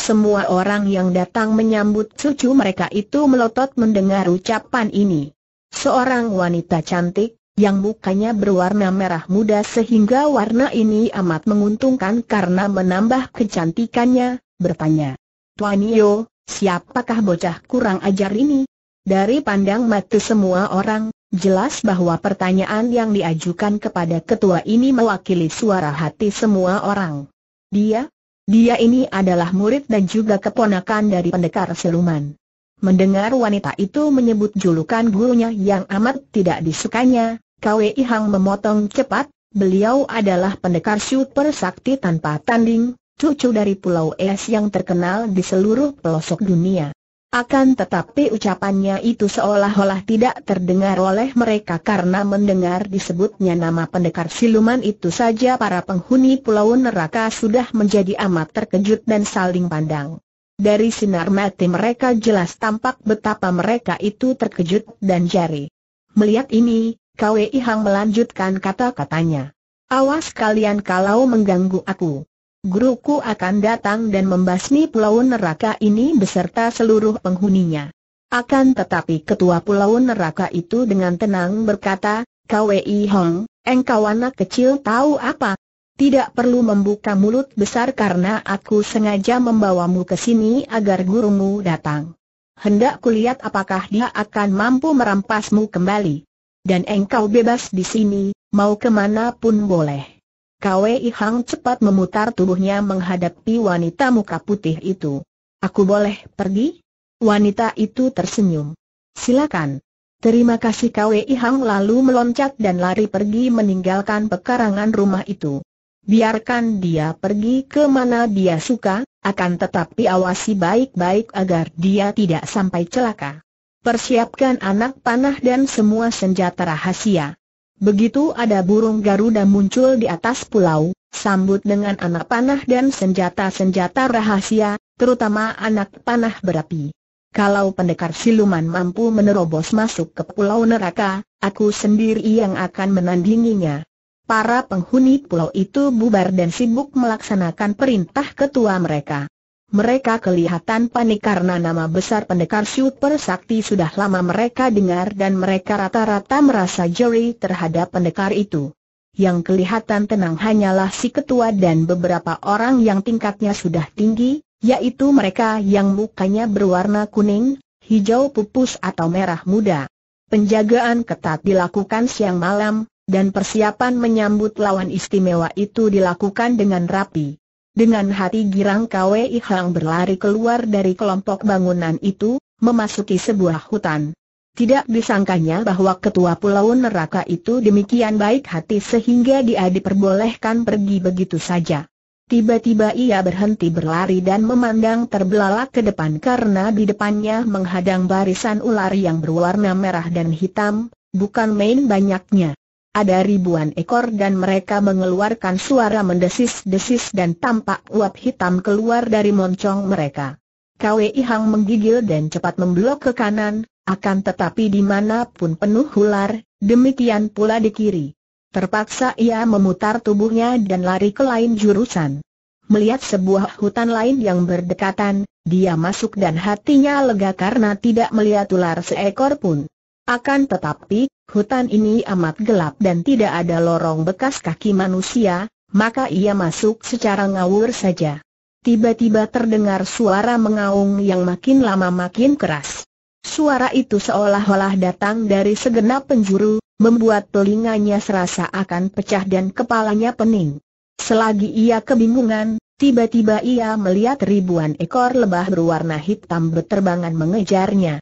Semua orang yang datang menyambut cucu mereka itu melotot mendengar ucapan ini. Seorang wanita cantik, yang mukanya berwarna merah muda sehingga warna ini amat menguntungkan karena menambah kecantikannya, bertanya. Tuan Yeo, siapakah bocah kurang ajar ini? Dari pandang mata semua orang, jelas bahwa pertanyaan yang diajukan kepada ketua ini mewakili suara hati semua orang. Dia, dia ini adalah murid dan juga keponakan dari pendekar siluman. Mendengar wanita itu menyebut julukan gurunya yang amat tidak disukainya, Kwei Hang memotong cepat, beliau adalah pendekar super sakti tanpa tanding, cucu dari Pulau Es yang terkenal di seluruh pelosok dunia. Akan tetapi ucapannya itu seolah-olah tidak terdengar oleh mereka karena mendengar disebutnya nama pendekar siluman itu saja para penghuni pulau neraka sudah menjadi amat terkejut dan saling pandang. Dari sinar mati mereka jelas tampak betapa mereka itu terkejut dan jari. Melihat ini, Kwei Hang melanjutkan kata-katanya. Awas kalian kalau mengganggu aku guruku akan datang dan membasmi pulau neraka ini beserta seluruh penghuninya. Akan tetapi ketua pulau neraka itu dengan tenang berkata, Kwei Hong, engkau anak kecil tahu apa? Tidak perlu membuka mulut besar karena aku sengaja membawamu ke sini agar gurumu datang. Hendak kulihat apakah dia akan mampu merampasmu kembali. Dan engkau bebas di sini, mau kemana pun boleh. Kwei Hang cepat memutar tubuhnya menghadapi wanita muka putih itu. Aku boleh pergi? Wanita itu tersenyum. Silakan. Terima kasih Kwei Hang lalu meloncat dan lari pergi meninggalkan pekarangan rumah itu. Biarkan dia pergi ke mana dia suka, akan tetapi awasi baik-baik agar dia tidak sampai celaka. Persiapkan anak panah dan semua senjata rahasia. Begitu ada burung Garuda muncul di atas pulau, sambut dengan anak panah dan senjata-senjata rahasia, terutama anak panah berapi. Kalau pendekar siluman mampu menerobos masuk ke pulau neraka, aku sendiri yang akan menandinginya. Para penghuni pulau itu bubar dan sibuk melaksanakan perintah ketua mereka. Mereka kelihatan panik karena nama besar pendekar super sakti sudah lama mereka dengar dan mereka rata-rata merasa jeri terhadap pendekar itu. Yang kelihatan tenang hanyalah si ketua dan beberapa orang yang tingkatnya sudah tinggi, yaitu mereka yang mukanya berwarna kuning, hijau pupus atau merah muda. Penjagaan ketat dilakukan siang malam, dan persiapan menyambut lawan istimewa itu dilakukan dengan rapi. Dengan hati girang Kwei Ihang berlari keluar dari kelompok bangunan itu, memasuki sebuah hutan. Tidak disangkanya bahwa ketua pulau neraka itu demikian baik hati sehingga dia diperbolehkan pergi begitu saja. Tiba-tiba ia berhenti berlari dan memandang terbelalak ke depan karena di depannya menghadang barisan ular yang berwarna merah dan hitam, bukan main banyaknya. Ada ribuan ekor dan mereka mengeluarkan suara mendesis-desis dan tampak uap hitam keluar dari moncong mereka. Kwei Hang menggigil dan cepat memblok ke kanan, akan tetapi dimanapun penuh ular, demikian pula di kiri. Terpaksa ia memutar tubuhnya dan lari ke lain jurusan. Melihat sebuah hutan lain yang berdekatan, dia masuk dan hatinya lega karena tidak melihat ular seekor pun. Akan tetapi, hutan ini amat gelap dan tidak ada lorong bekas kaki manusia, maka ia masuk secara ngawur saja. Tiba-tiba terdengar suara mengaung yang makin lama makin keras. Suara itu seolah-olah datang dari segenap penjuru, membuat telinganya serasa akan pecah dan kepalanya pening. Selagi ia kebingungan, tiba-tiba ia melihat ribuan ekor lebah berwarna hitam berterbangan mengejarnya.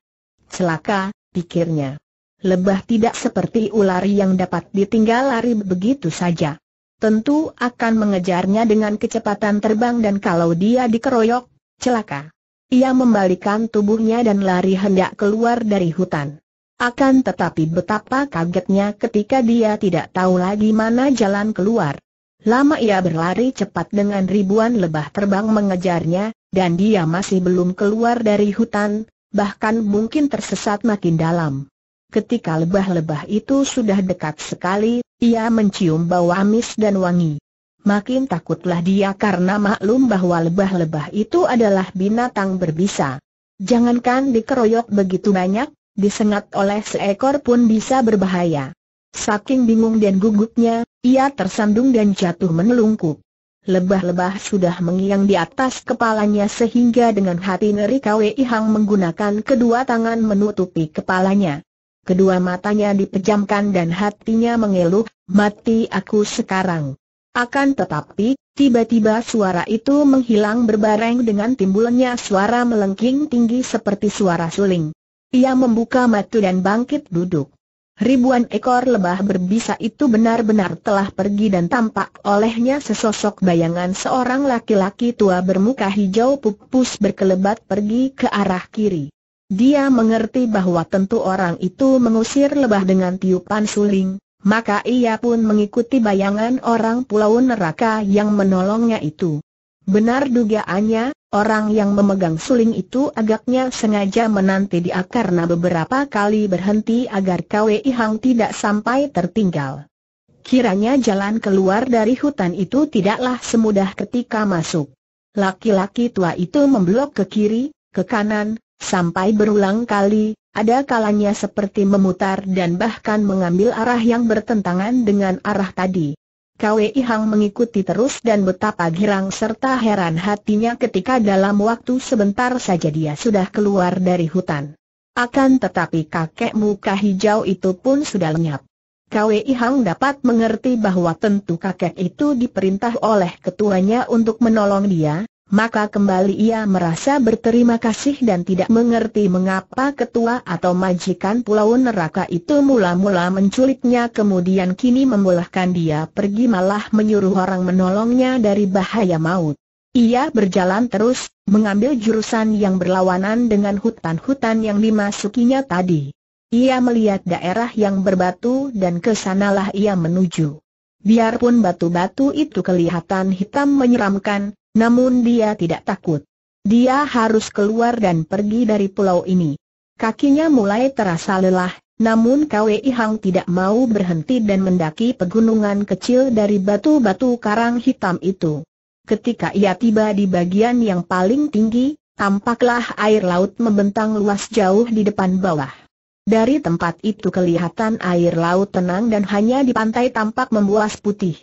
Celaka, pikirnya. Lebah tidak seperti ular yang dapat ditinggal lari begitu saja. Tentu akan mengejarnya dengan kecepatan terbang dan kalau dia dikeroyok, celaka. Ia membalikan tubuhnya dan lari hendak keluar dari hutan. Akan tetapi betapa kagetnya ketika dia tidak tahu lagi mana jalan keluar. Lama ia berlari cepat dengan ribuan lebah terbang mengejarnya, dan dia masih belum keluar dari hutan, bahkan mungkin tersesat makin dalam. Ketika lebah-lebah itu sudah dekat sekali, ia mencium bau amis dan wangi. Makin takutlah dia karena maklum bahwa lebah-lebah itu adalah binatang berbisa. Jangankan dikeroyok begitu banyak, disengat oleh seekor pun bisa berbahaya. Saking bingung dan gugupnya, ia tersandung dan jatuh menelungkup. Lebah-lebah sudah mengiang di atas kepalanya sehingga dengan hati ngeri Kwei Hang menggunakan kedua tangan menutupi kepalanya. Kedua matanya dipejamkan dan hatinya mengeluh, mati aku sekarang. Akan tetapi, tiba-tiba suara itu menghilang berbareng dengan timbulnya suara melengking tinggi seperti suara suling. Ia membuka mata dan bangkit duduk. Ribuan ekor lebah berbisa itu benar-benar telah pergi dan tampak olehnya sesosok bayangan seorang laki-laki tua bermuka hijau pupus berkelebat pergi ke arah kiri. Dia mengerti bahwa tentu orang itu mengusir lebah dengan tiupan suling, maka ia pun mengikuti bayangan orang pulau neraka yang menolongnya itu. Benar dugaannya, Orang yang memegang suling itu agaknya sengaja menanti dia karena beberapa kali berhenti agar Kwe Hang tidak sampai tertinggal. Kiranya jalan keluar dari hutan itu tidaklah semudah ketika masuk. Laki-laki tua itu memblok ke kiri, ke kanan, sampai berulang kali, ada kalanya seperti memutar dan bahkan mengambil arah yang bertentangan dengan arah tadi. Kwei Ihang mengikuti terus dan betapa girang serta heran hatinya ketika dalam waktu sebentar saja dia sudah keluar dari hutan. Akan tetapi kakek muka hijau itu pun sudah lenyap. Kwei Ihang dapat mengerti bahwa tentu kakek itu diperintah oleh ketuanya untuk menolong dia, maka kembali ia merasa berterima kasih dan tidak mengerti mengapa ketua atau majikan pulau neraka itu mula-mula menculiknya kemudian kini membolehkan dia pergi malah menyuruh orang menolongnya dari bahaya maut. Ia berjalan terus, mengambil jurusan yang berlawanan dengan hutan-hutan yang dimasukinya tadi. Ia melihat daerah yang berbatu dan kesanalah ia menuju. Biarpun batu-batu itu kelihatan hitam menyeramkan, namun dia tidak takut. Dia harus keluar dan pergi dari pulau ini. Kakinya mulai terasa lelah, namun Kwei Hang tidak mau berhenti dan mendaki pegunungan kecil dari batu-batu karang hitam itu. Ketika ia tiba di bagian yang paling tinggi, tampaklah air laut membentang luas jauh di depan bawah. Dari tempat itu kelihatan air laut tenang dan hanya di pantai tampak membuas putih.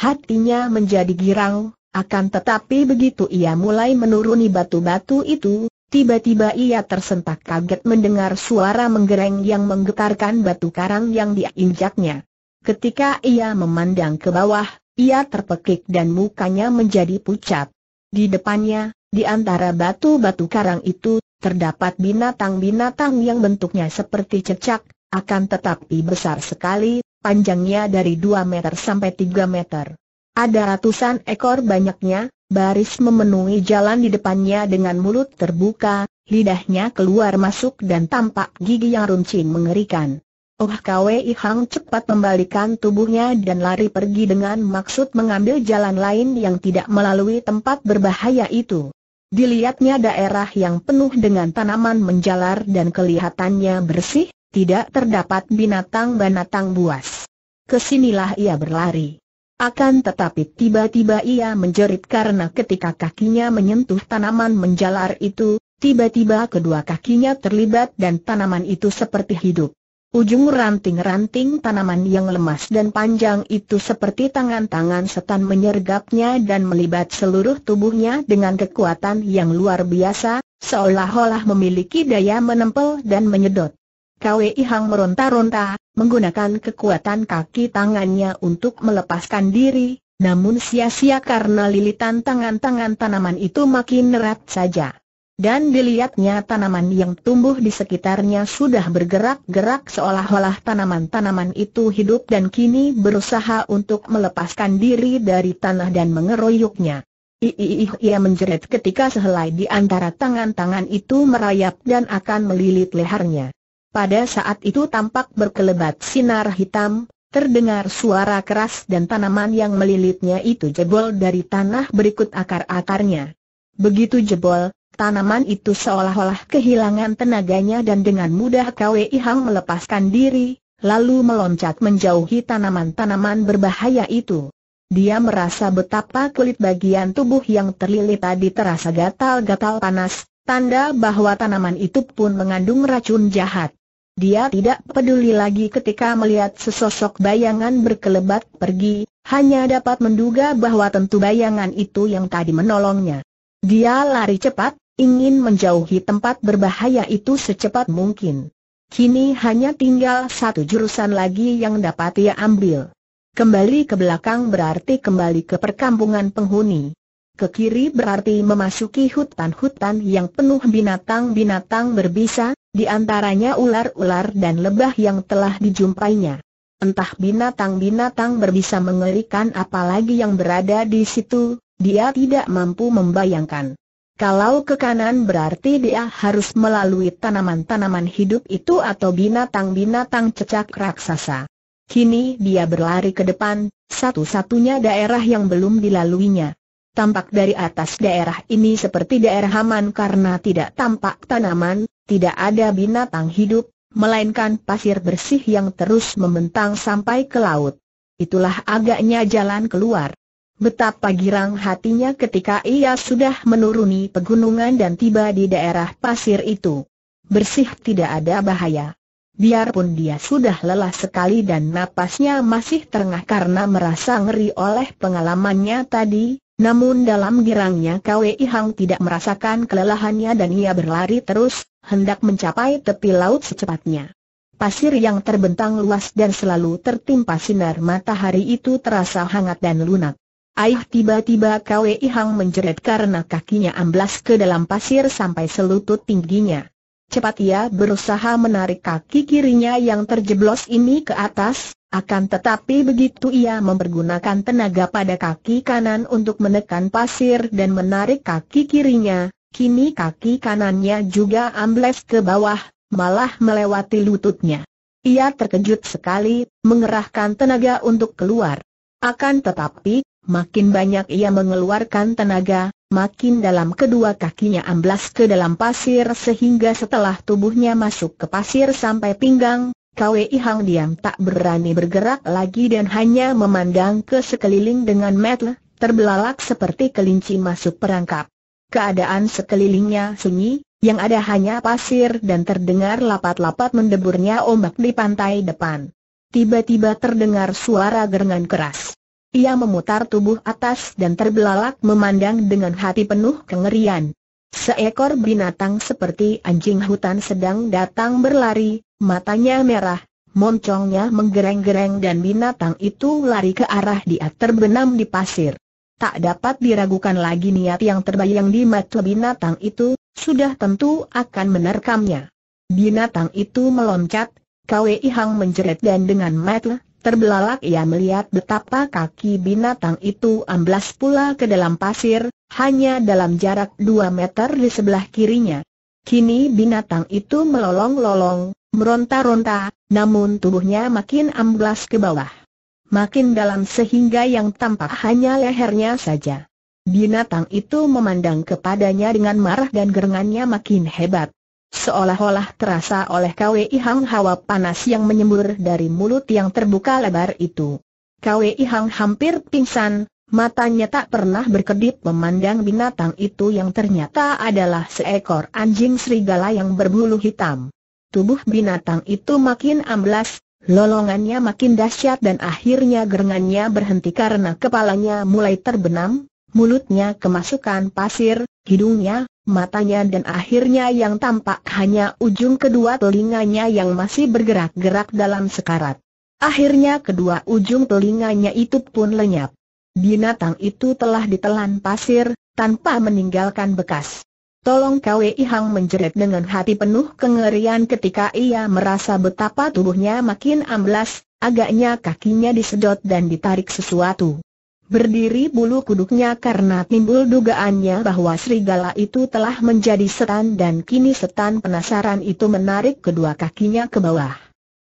Hatinya menjadi girang, akan tetapi begitu ia mulai menuruni batu-batu itu, tiba-tiba ia tersentak kaget mendengar suara menggereng yang menggetarkan batu karang yang diinjaknya. Ketika ia memandang ke bawah, ia terpekik dan mukanya menjadi pucat. Di depannya, di antara batu-batu karang itu, terdapat binatang-binatang yang bentuknya seperti cecak, akan tetapi besar sekali, panjangnya dari 2 meter sampai 3 meter. Ada ratusan ekor banyaknya, baris memenuhi jalan di depannya dengan mulut terbuka, lidahnya keluar masuk dan tampak gigi yang runcing mengerikan. Oh Kwei Hang cepat membalikan tubuhnya dan lari pergi dengan maksud mengambil jalan lain yang tidak melalui tempat berbahaya itu. Dilihatnya daerah yang penuh dengan tanaman menjalar dan kelihatannya bersih, tidak terdapat binatang-binatang buas. Kesinilah ia berlari. Akan tetapi tiba-tiba ia menjerit karena ketika kakinya menyentuh tanaman menjalar itu, tiba-tiba kedua kakinya terlibat dan tanaman itu seperti hidup. Ujung ranting-ranting tanaman yang lemas dan panjang itu seperti tangan-tangan setan menyergapnya dan melibat seluruh tubuhnya dengan kekuatan yang luar biasa, seolah-olah memiliki daya menempel dan menyedot. Kwei ihang meronta-ronta, menggunakan kekuatan kaki tangannya untuk melepaskan diri, namun sia-sia karena lilitan tangan-tangan tanaman itu makin erat saja. Dan dilihatnya tanaman yang tumbuh di sekitarnya sudah bergerak-gerak seolah-olah tanaman-tanaman itu hidup dan kini berusaha untuk melepaskan diri dari tanah dan mengeroyoknya. Iih ia menjerit ketika sehelai di antara tangan-tangan itu merayap dan akan melilit lehernya. Pada saat itu tampak berkelebat sinar hitam, terdengar suara keras dan tanaman yang melilitnya itu jebol dari tanah berikut akar-akarnya. Begitu jebol, tanaman itu seolah-olah kehilangan tenaganya dan dengan mudah Kwei Hang melepaskan diri, lalu meloncat menjauhi tanaman-tanaman berbahaya itu. Dia merasa betapa kulit bagian tubuh yang terlilit tadi terasa gatal-gatal panas, tanda bahwa tanaman itu pun mengandung racun jahat. Dia tidak peduli lagi ketika melihat sesosok bayangan berkelebat pergi, hanya dapat menduga bahwa tentu bayangan itu yang tadi menolongnya. Dia lari cepat, ingin menjauhi tempat berbahaya itu secepat mungkin. Kini hanya tinggal satu jurusan lagi yang dapat ia ambil. Kembali ke belakang berarti kembali ke perkampungan penghuni. Ke kiri berarti memasuki hutan-hutan yang penuh binatang-binatang berbisa, di antaranya ular-ular dan lebah yang telah dijumpainya. Entah binatang-binatang berbisa mengerikan apalagi yang berada di situ, dia tidak mampu membayangkan. Kalau ke kanan berarti dia harus melalui tanaman-tanaman hidup itu atau binatang-binatang cecak raksasa. Kini dia berlari ke depan, satu-satunya daerah yang belum dilaluinya. Tampak dari atas daerah ini seperti daerah aman karena tidak tampak tanaman, tidak ada binatang hidup, melainkan pasir bersih yang terus membentang sampai ke laut. Itulah agaknya jalan keluar. Betapa girang hatinya ketika ia sudah menuruni pegunungan dan tiba di daerah pasir itu. Bersih tidak ada bahaya. Biarpun dia sudah lelah sekali dan napasnya masih terengah karena merasa ngeri oleh pengalamannya tadi, namun dalam girangnya Kwei Hang tidak merasakan kelelahannya dan ia berlari terus, hendak mencapai tepi laut secepatnya. Pasir yang terbentang luas dan selalu tertimpa sinar matahari itu terasa hangat dan lunak. Aih tiba-tiba Kwei Hang menjerit karena kakinya amblas ke dalam pasir sampai selutut tingginya. Cepat ia berusaha menarik kaki kirinya yang terjeblos ini ke atas, akan tetapi begitu ia mempergunakan tenaga pada kaki kanan untuk menekan pasir dan menarik kaki kirinya, kini kaki kanannya juga ambles ke bawah, malah melewati lututnya. Ia terkejut sekali, mengerahkan tenaga untuk keluar. Akan tetapi, makin banyak ia mengeluarkan tenaga, makin dalam kedua kakinya amblas ke dalam pasir sehingga setelah tubuhnya masuk ke pasir sampai pinggang, Kwei Hang diam tak berani bergerak lagi dan hanya memandang ke sekeliling dengan metel, terbelalak seperti kelinci masuk perangkap. Keadaan sekelilingnya sunyi, yang ada hanya pasir dan terdengar lapat-lapat mendeburnya ombak di pantai depan. Tiba-tiba terdengar suara gerengan keras. Ia memutar tubuh atas dan terbelalak memandang dengan hati penuh kengerian. Seekor binatang seperti anjing hutan sedang datang berlari, Matanya merah, moncongnya menggereng-gereng dan binatang itu lari ke arah dia terbenam di pasir. Tak dapat diragukan lagi niat yang terbayang di mata binatang itu, sudah tentu akan menerkamnya. Binatang itu meloncat, Kwei Hang menjerit dan dengan mata terbelalak ia melihat betapa kaki binatang itu amblas pula ke dalam pasir, hanya dalam jarak dua meter di sebelah kirinya. Kini binatang itu melolong-lolong, meronta-ronta, namun tubuhnya makin amblas ke bawah. Makin dalam sehingga yang tampak hanya lehernya saja. Binatang itu memandang kepadanya dengan marah dan gerangannya makin hebat. Seolah-olah terasa oleh Kwei Hang hawa panas yang menyembur dari mulut yang terbuka lebar itu. Kwei Hang hampir pingsan, matanya tak pernah berkedip memandang binatang itu yang ternyata adalah seekor anjing serigala yang berbulu hitam. Tubuh binatang itu makin amblas, lolongannya makin dahsyat dan akhirnya gerengannya berhenti karena kepalanya mulai terbenam, mulutnya kemasukan pasir, hidungnya, matanya dan akhirnya yang tampak hanya ujung kedua telinganya yang masih bergerak-gerak dalam sekarat. Akhirnya kedua ujung telinganya itu pun lenyap. Binatang itu telah ditelan pasir, tanpa meninggalkan bekas. Tolong Kwei Hang menjerit dengan hati penuh kengerian ketika ia merasa betapa tubuhnya makin amblas, agaknya kakinya disedot dan ditarik sesuatu. Berdiri bulu kuduknya karena timbul dugaannya bahwa serigala itu telah menjadi setan dan kini setan penasaran itu menarik kedua kakinya ke bawah.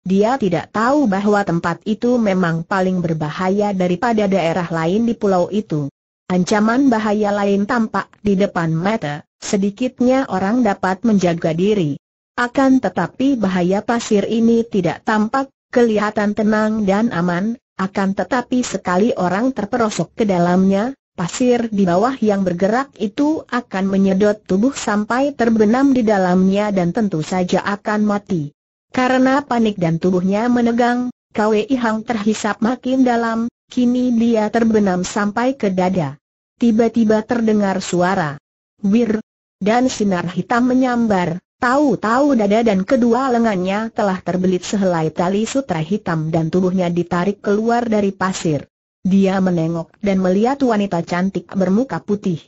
Dia tidak tahu bahwa tempat itu memang paling berbahaya daripada daerah lain di pulau itu. Ancaman bahaya lain tampak di depan mata sedikitnya orang dapat menjaga diri. Akan tetapi bahaya pasir ini tidak tampak, kelihatan tenang dan aman, akan tetapi sekali orang terperosok ke dalamnya, pasir di bawah yang bergerak itu akan menyedot tubuh sampai terbenam di dalamnya dan tentu saja akan mati. Karena panik dan tubuhnya menegang, Kwei Hang terhisap makin dalam, kini dia terbenam sampai ke dada. Tiba-tiba terdengar suara. Wir, dan sinar hitam menyambar, tahu-tahu dada dan kedua lengannya telah terbelit sehelai tali sutra hitam dan tubuhnya ditarik keluar dari pasir. Dia menengok dan melihat wanita cantik bermuka putih.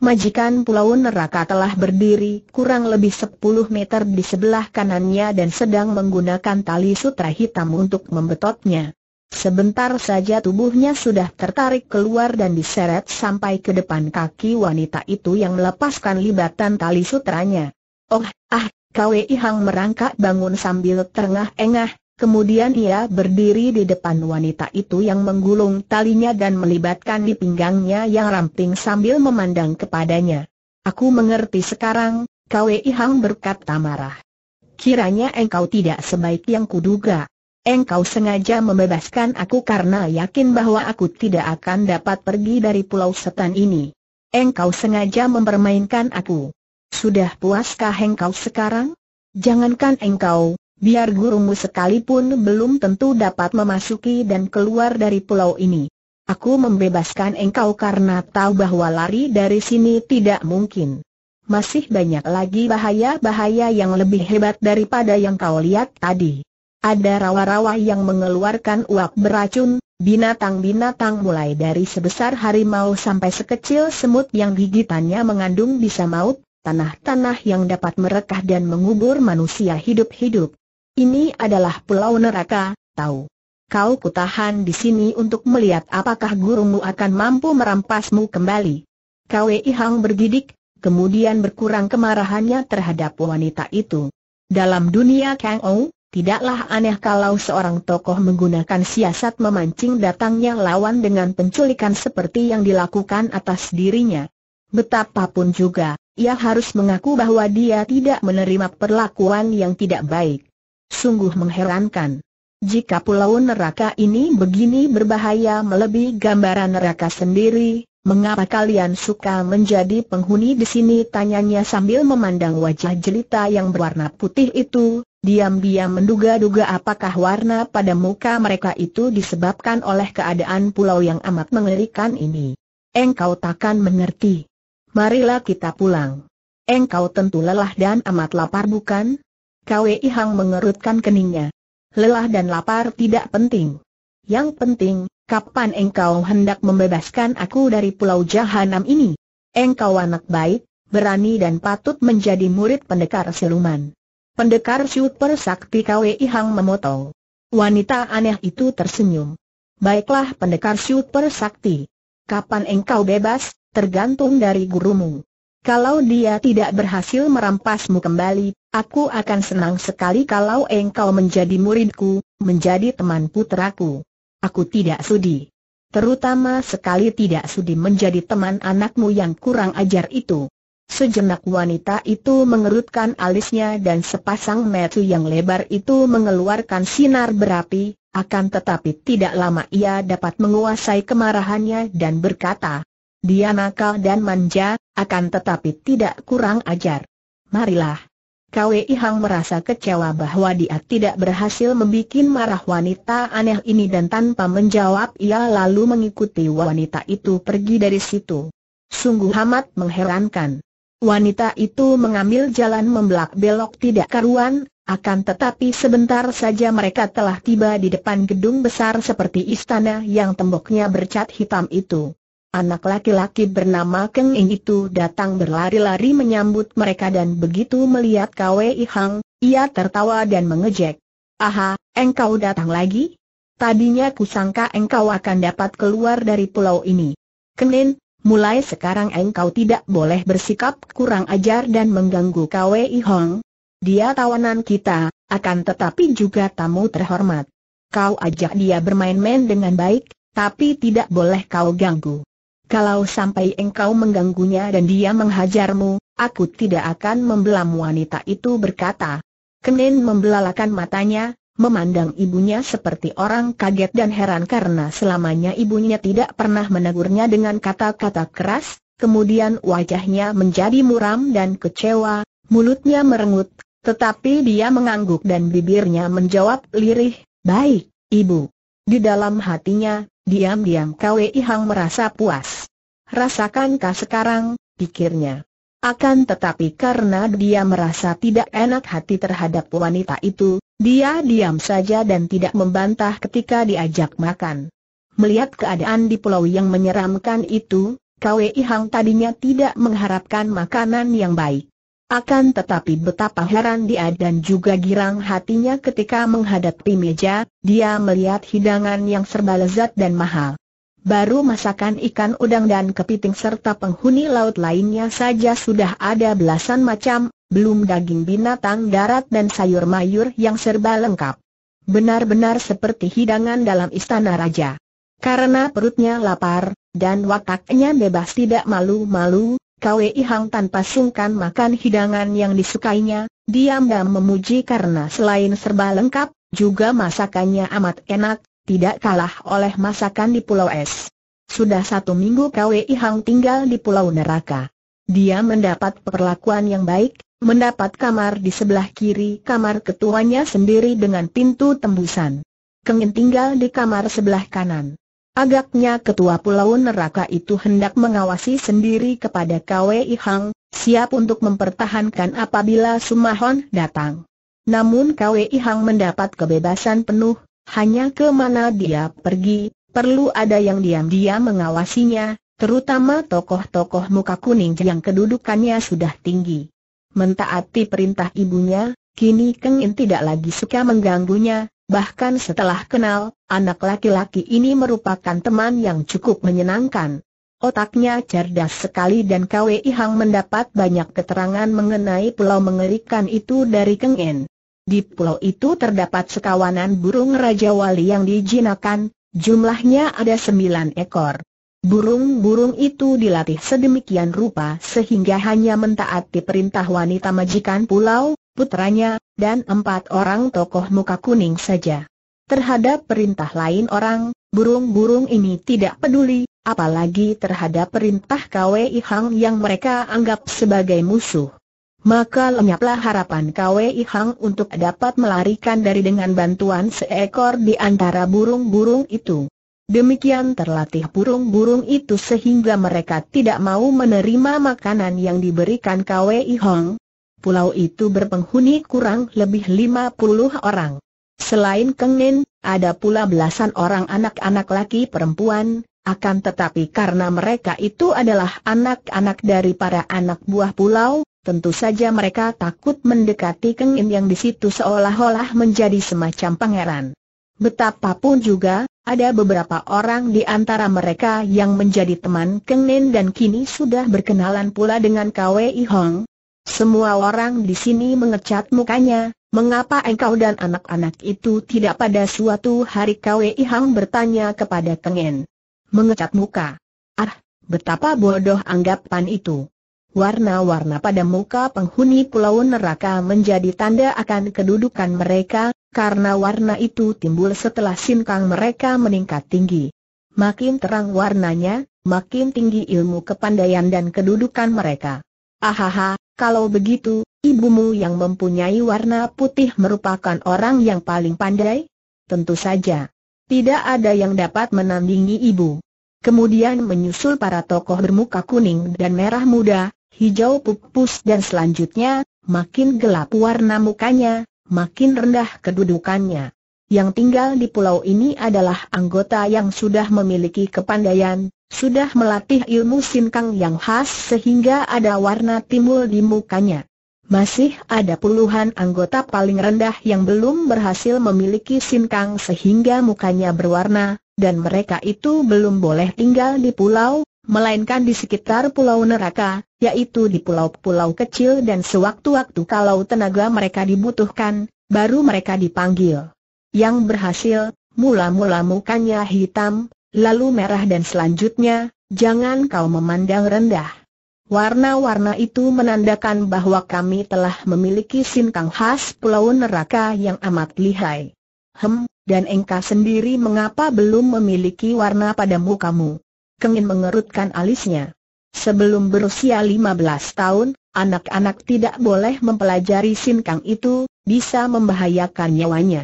Majikan Pulau Neraka telah berdiri kurang lebih 10 meter di sebelah kanannya dan sedang menggunakan tali sutra hitam untuk membetotnya. Sebentar saja tubuhnya sudah tertarik keluar dan diseret sampai ke depan kaki wanita itu yang melepaskan libatan tali sutranya. Oh, ah, Kwei Hang merangkak bangun sambil terengah-engah, kemudian ia berdiri di depan wanita itu yang menggulung talinya dan melibatkan di pinggangnya yang ramping sambil memandang kepadanya. Aku mengerti sekarang, Kwei Hang berkata marah. Kiranya engkau tidak sebaik yang kuduga. Engkau sengaja membebaskan aku karena yakin bahwa aku tidak akan dapat pergi dari pulau setan ini. Engkau sengaja mempermainkan aku. Sudah puaskah engkau sekarang? Jangankan engkau, biar gurumu sekalipun belum tentu dapat memasuki dan keluar dari pulau ini. Aku membebaskan engkau karena tahu bahwa lari dari sini tidak mungkin. Masih banyak lagi bahaya-bahaya yang lebih hebat daripada yang kau lihat tadi. Ada rawa-rawa yang mengeluarkan uap beracun, binatang-binatang mulai dari sebesar harimau sampai sekecil semut yang gigitannya mengandung bisa maut, tanah-tanah yang dapat merekah dan mengubur manusia hidup-hidup. Ini adalah pulau neraka, tahu. Kau kutahan di sini untuk melihat apakah gurumu akan mampu merampasmu kembali. Kwei Hang bergidik, kemudian berkurang kemarahannya terhadap wanita itu. Dalam dunia Kang Tidaklah aneh kalau seorang tokoh menggunakan siasat memancing datangnya lawan dengan penculikan seperti yang dilakukan atas dirinya. Betapapun juga, ia harus mengaku bahwa dia tidak menerima perlakuan yang tidak baik. Sungguh mengherankan. Jika pulau neraka ini begini berbahaya melebihi gambaran neraka sendiri, Mengapa kalian suka menjadi penghuni di sini? Tanyanya sambil memandang wajah jelita yang berwarna putih itu, diam-diam menduga-duga apakah warna pada muka mereka itu disebabkan oleh keadaan pulau yang amat mengerikan ini. Engkau takkan mengerti. Marilah kita pulang. Engkau tentu lelah dan amat lapar bukan? Kwei Hang mengerutkan keningnya. Lelah dan lapar tidak penting. Yang penting, kapan engkau hendak membebaskan aku dari pulau jahanam ini? Engkau anak baik, berani dan patut menjadi murid pendekar siluman. Pendekar super sakti KWI Hang memotong. Wanita aneh itu tersenyum. Baiklah pendekar super sakti. Kapan engkau bebas, tergantung dari gurumu. Kalau dia tidak berhasil merampasmu kembali, aku akan senang sekali kalau engkau menjadi muridku, menjadi teman putraku. Aku tidak sudi. Terutama sekali tidak sudi menjadi teman anakmu yang kurang ajar itu. Sejenak wanita itu mengerutkan alisnya dan sepasang metu yang lebar itu mengeluarkan sinar berapi, akan tetapi tidak lama ia dapat menguasai kemarahannya dan berkata, dia nakal dan manja, akan tetapi tidak kurang ajar. Marilah, Kwei Hang merasa kecewa bahwa dia tidak berhasil membuat marah wanita aneh ini dan tanpa menjawab ia lalu mengikuti wanita itu pergi dari situ. Sungguh amat mengherankan. Wanita itu mengambil jalan membelak-belok tidak karuan, akan tetapi sebentar saja mereka telah tiba di depan gedung besar seperti istana yang temboknya bercat hitam itu. Anak laki-laki bernama Keng Ing itu datang berlari-lari menyambut mereka dan begitu melihat Kwei Hang, ia tertawa dan mengejek. Aha, engkau datang lagi? Tadinya kusangka engkau akan dapat keluar dari pulau ini. Kenin, mulai sekarang engkau tidak boleh bersikap kurang ajar dan mengganggu Kwei Hang. Dia tawanan kita, akan tetapi juga tamu terhormat. Kau ajak dia bermain-main dengan baik, tapi tidak boleh kau ganggu. Kalau sampai engkau mengganggunya dan dia menghajarmu, aku tidak akan membelam wanita itu berkata. Kenin membelalakan matanya, memandang ibunya seperti orang kaget dan heran karena selamanya ibunya tidak pernah menegurnya dengan kata-kata keras, kemudian wajahnya menjadi muram dan kecewa, mulutnya merengut, tetapi dia mengangguk dan bibirnya menjawab lirih, baik, ibu. Di dalam hatinya, Diam-diam Kwei Hang merasa puas. Rasakankah sekarang, pikirnya. Akan tetapi karena dia merasa tidak enak hati terhadap wanita itu, dia diam saja dan tidak membantah ketika diajak makan. Melihat keadaan di pulau yang menyeramkan itu, Kwei Hang tadinya tidak mengharapkan makanan yang baik. Akan tetapi betapa heran dia dan juga girang hatinya ketika menghadapi meja, dia melihat hidangan yang serba lezat dan mahal. Baru masakan ikan udang dan kepiting serta penghuni laut lainnya saja sudah ada belasan macam, belum daging binatang darat dan sayur mayur yang serba lengkap. Benar-benar seperti hidangan dalam istana raja. Karena perutnya lapar, dan wataknya bebas tidak malu-malu, Kwei ihang tanpa sungkan makan hidangan yang disukainya, diam-diam memuji karena selain serba lengkap, juga masakannya amat enak, tidak kalah oleh masakan di Pulau Es. Sudah satu minggu Kwei ihang tinggal di Pulau Neraka. Dia mendapat perlakuan yang baik, mendapat kamar di sebelah kiri kamar ketuanya sendiri dengan pintu tembusan. Kengin tinggal di kamar sebelah kanan. Agaknya ketua pulau neraka itu hendak mengawasi sendiri kepada KWI Hang, siap untuk mempertahankan apabila Sumahon datang. Namun KWI Hang mendapat kebebasan penuh, hanya ke mana dia pergi, perlu ada yang diam-diam mengawasinya, terutama tokoh-tokoh muka kuning yang kedudukannya sudah tinggi. Mentaati perintah ibunya, kini Kengin tidak lagi suka mengganggunya, Bahkan setelah kenal, anak laki-laki ini merupakan teman yang cukup menyenangkan. Otaknya cerdas sekali dan KWI Hang mendapat banyak keterangan mengenai pulau mengerikan itu dari Keng En. Di pulau itu terdapat sekawanan burung Raja Wali yang dijinakan, jumlahnya ada sembilan ekor. Burung-burung itu dilatih sedemikian rupa sehingga hanya mentaati perintah wanita majikan pulau, putranya, dan empat orang tokoh muka kuning saja. Terhadap perintah lain orang, burung-burung ini tidak peduli, apalagi terhadap perintah KWI Hang yang mereka anggap sebagai musuh. Maka lenyaplah harapan KWI Hang untuk dapat melarikan dari dengan bantuan seekor di antara burung-burung itu. Demikian terlatih burung-burung itu sehingga mereka tidak mau menerima makanan yang diberikan KWI Hang, pulau itu berpenghuni kurang lebih 50 orang. Selain Kengin, ada pula belasan orang anak-anak laki perempuan, akan tetapi karena mereka itu adalah anak-anak dari para anak buah pulau, tentu saja mereka takut mendekati Kengin yang di situ seolah-olah menjadi semacam pangeran. Betapapun juga, ada beberapa orang di antara mereka yang menjadi teman Kengin dan kini sudah berkenalan pula dengan Kwei Hong, semua orang di sini mengecat mukanya, mengapa engkau dan anak-anak itu tidak pada suatu hari Kwei Hang bertanya kepada Kengen. Mengecat muka. Ah, betapa bodoh anggapan itu. Warna-warna pada muka penghuni pulau neraka menjadi tanda akan kedudukan mereka, karena warna itu timbul setelah sinkang mereka meningkat tinggi. Makin terang warnanya, makin tinggi ilmu kepandaian dan kedudukan mereka. Ahaha, kalau begitu, ibumu yang mempunyai warna putih merupakan orang yang paling pandai? Tentu saja. Tidak ada yang dapat menandingi ibu. Kemudian menyusul para tokoh bermuka kuning dan merah muda, hijau pupus dan selanjutnya, makin gelap warna mukanya, makin rendah kedudukannya. Yang tinggal di pulau ini adalah anggota yang sudah memiliki kepandaian, sudah melatih ilmu sinkang yang khas sehingga ada warna timbul di mukanya. Masih ada puluhan anggota paling rendah yang belum berhasil memiliki sinkang sehingga mukanya berwarna, dan mereka itu belum boleh tinggal di pulau, melainkan di sekitar pulau neraka, yaitu di pulau-pulau kecil dan sewaktu-waktu kalau tenaga mereka dibutuhkan, baru mereka dipanggil. Yang berhasil, mula-mula mukanya hitam, lalu merah dan selanjutnya, jangan kau memandang rendah. Warna-warna itu menandakan bahwa kami telah memiliki sinkang khas pulau neraka yang amat lihai. Hem, dan engkau sendiri mengapa belum memiliki warna pada mukamu? Kengin mengerutkan alisnya. Sebelum berusia 15 tahun, anak-anak tidak boleh mempelajari sinkang itu, bisa membahayakan nyawanya.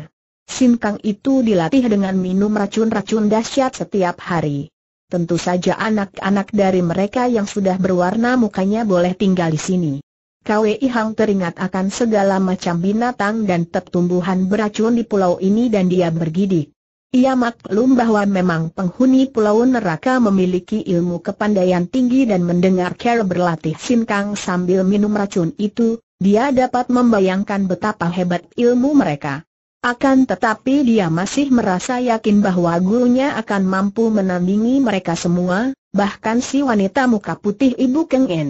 Sim Kang itu dilatih dengan minum racun-racun dahsyat setiap hari. Tentu saja anak-anak dari mereka yang sudah berwarna mukanya boleh tinggal di sini. Kwei Hang teringat akan segala macam binatang dan tetumbuhan beracun di pulau ini dan dia bergidik. Ia maklum bahwa memang penghuni pulau neraka memiliki ilmu kepandaian tinggi dan mendengar Care berlatih Kang sambil minum racun itu, dia dapat membayangkan betapa hebat ilmu mereka. Akan tetapi dia masih merasa yakin bahwa gurunya akan mampu menandingi mereka semua, bahkan si wanita muka putih Ibu Keng En.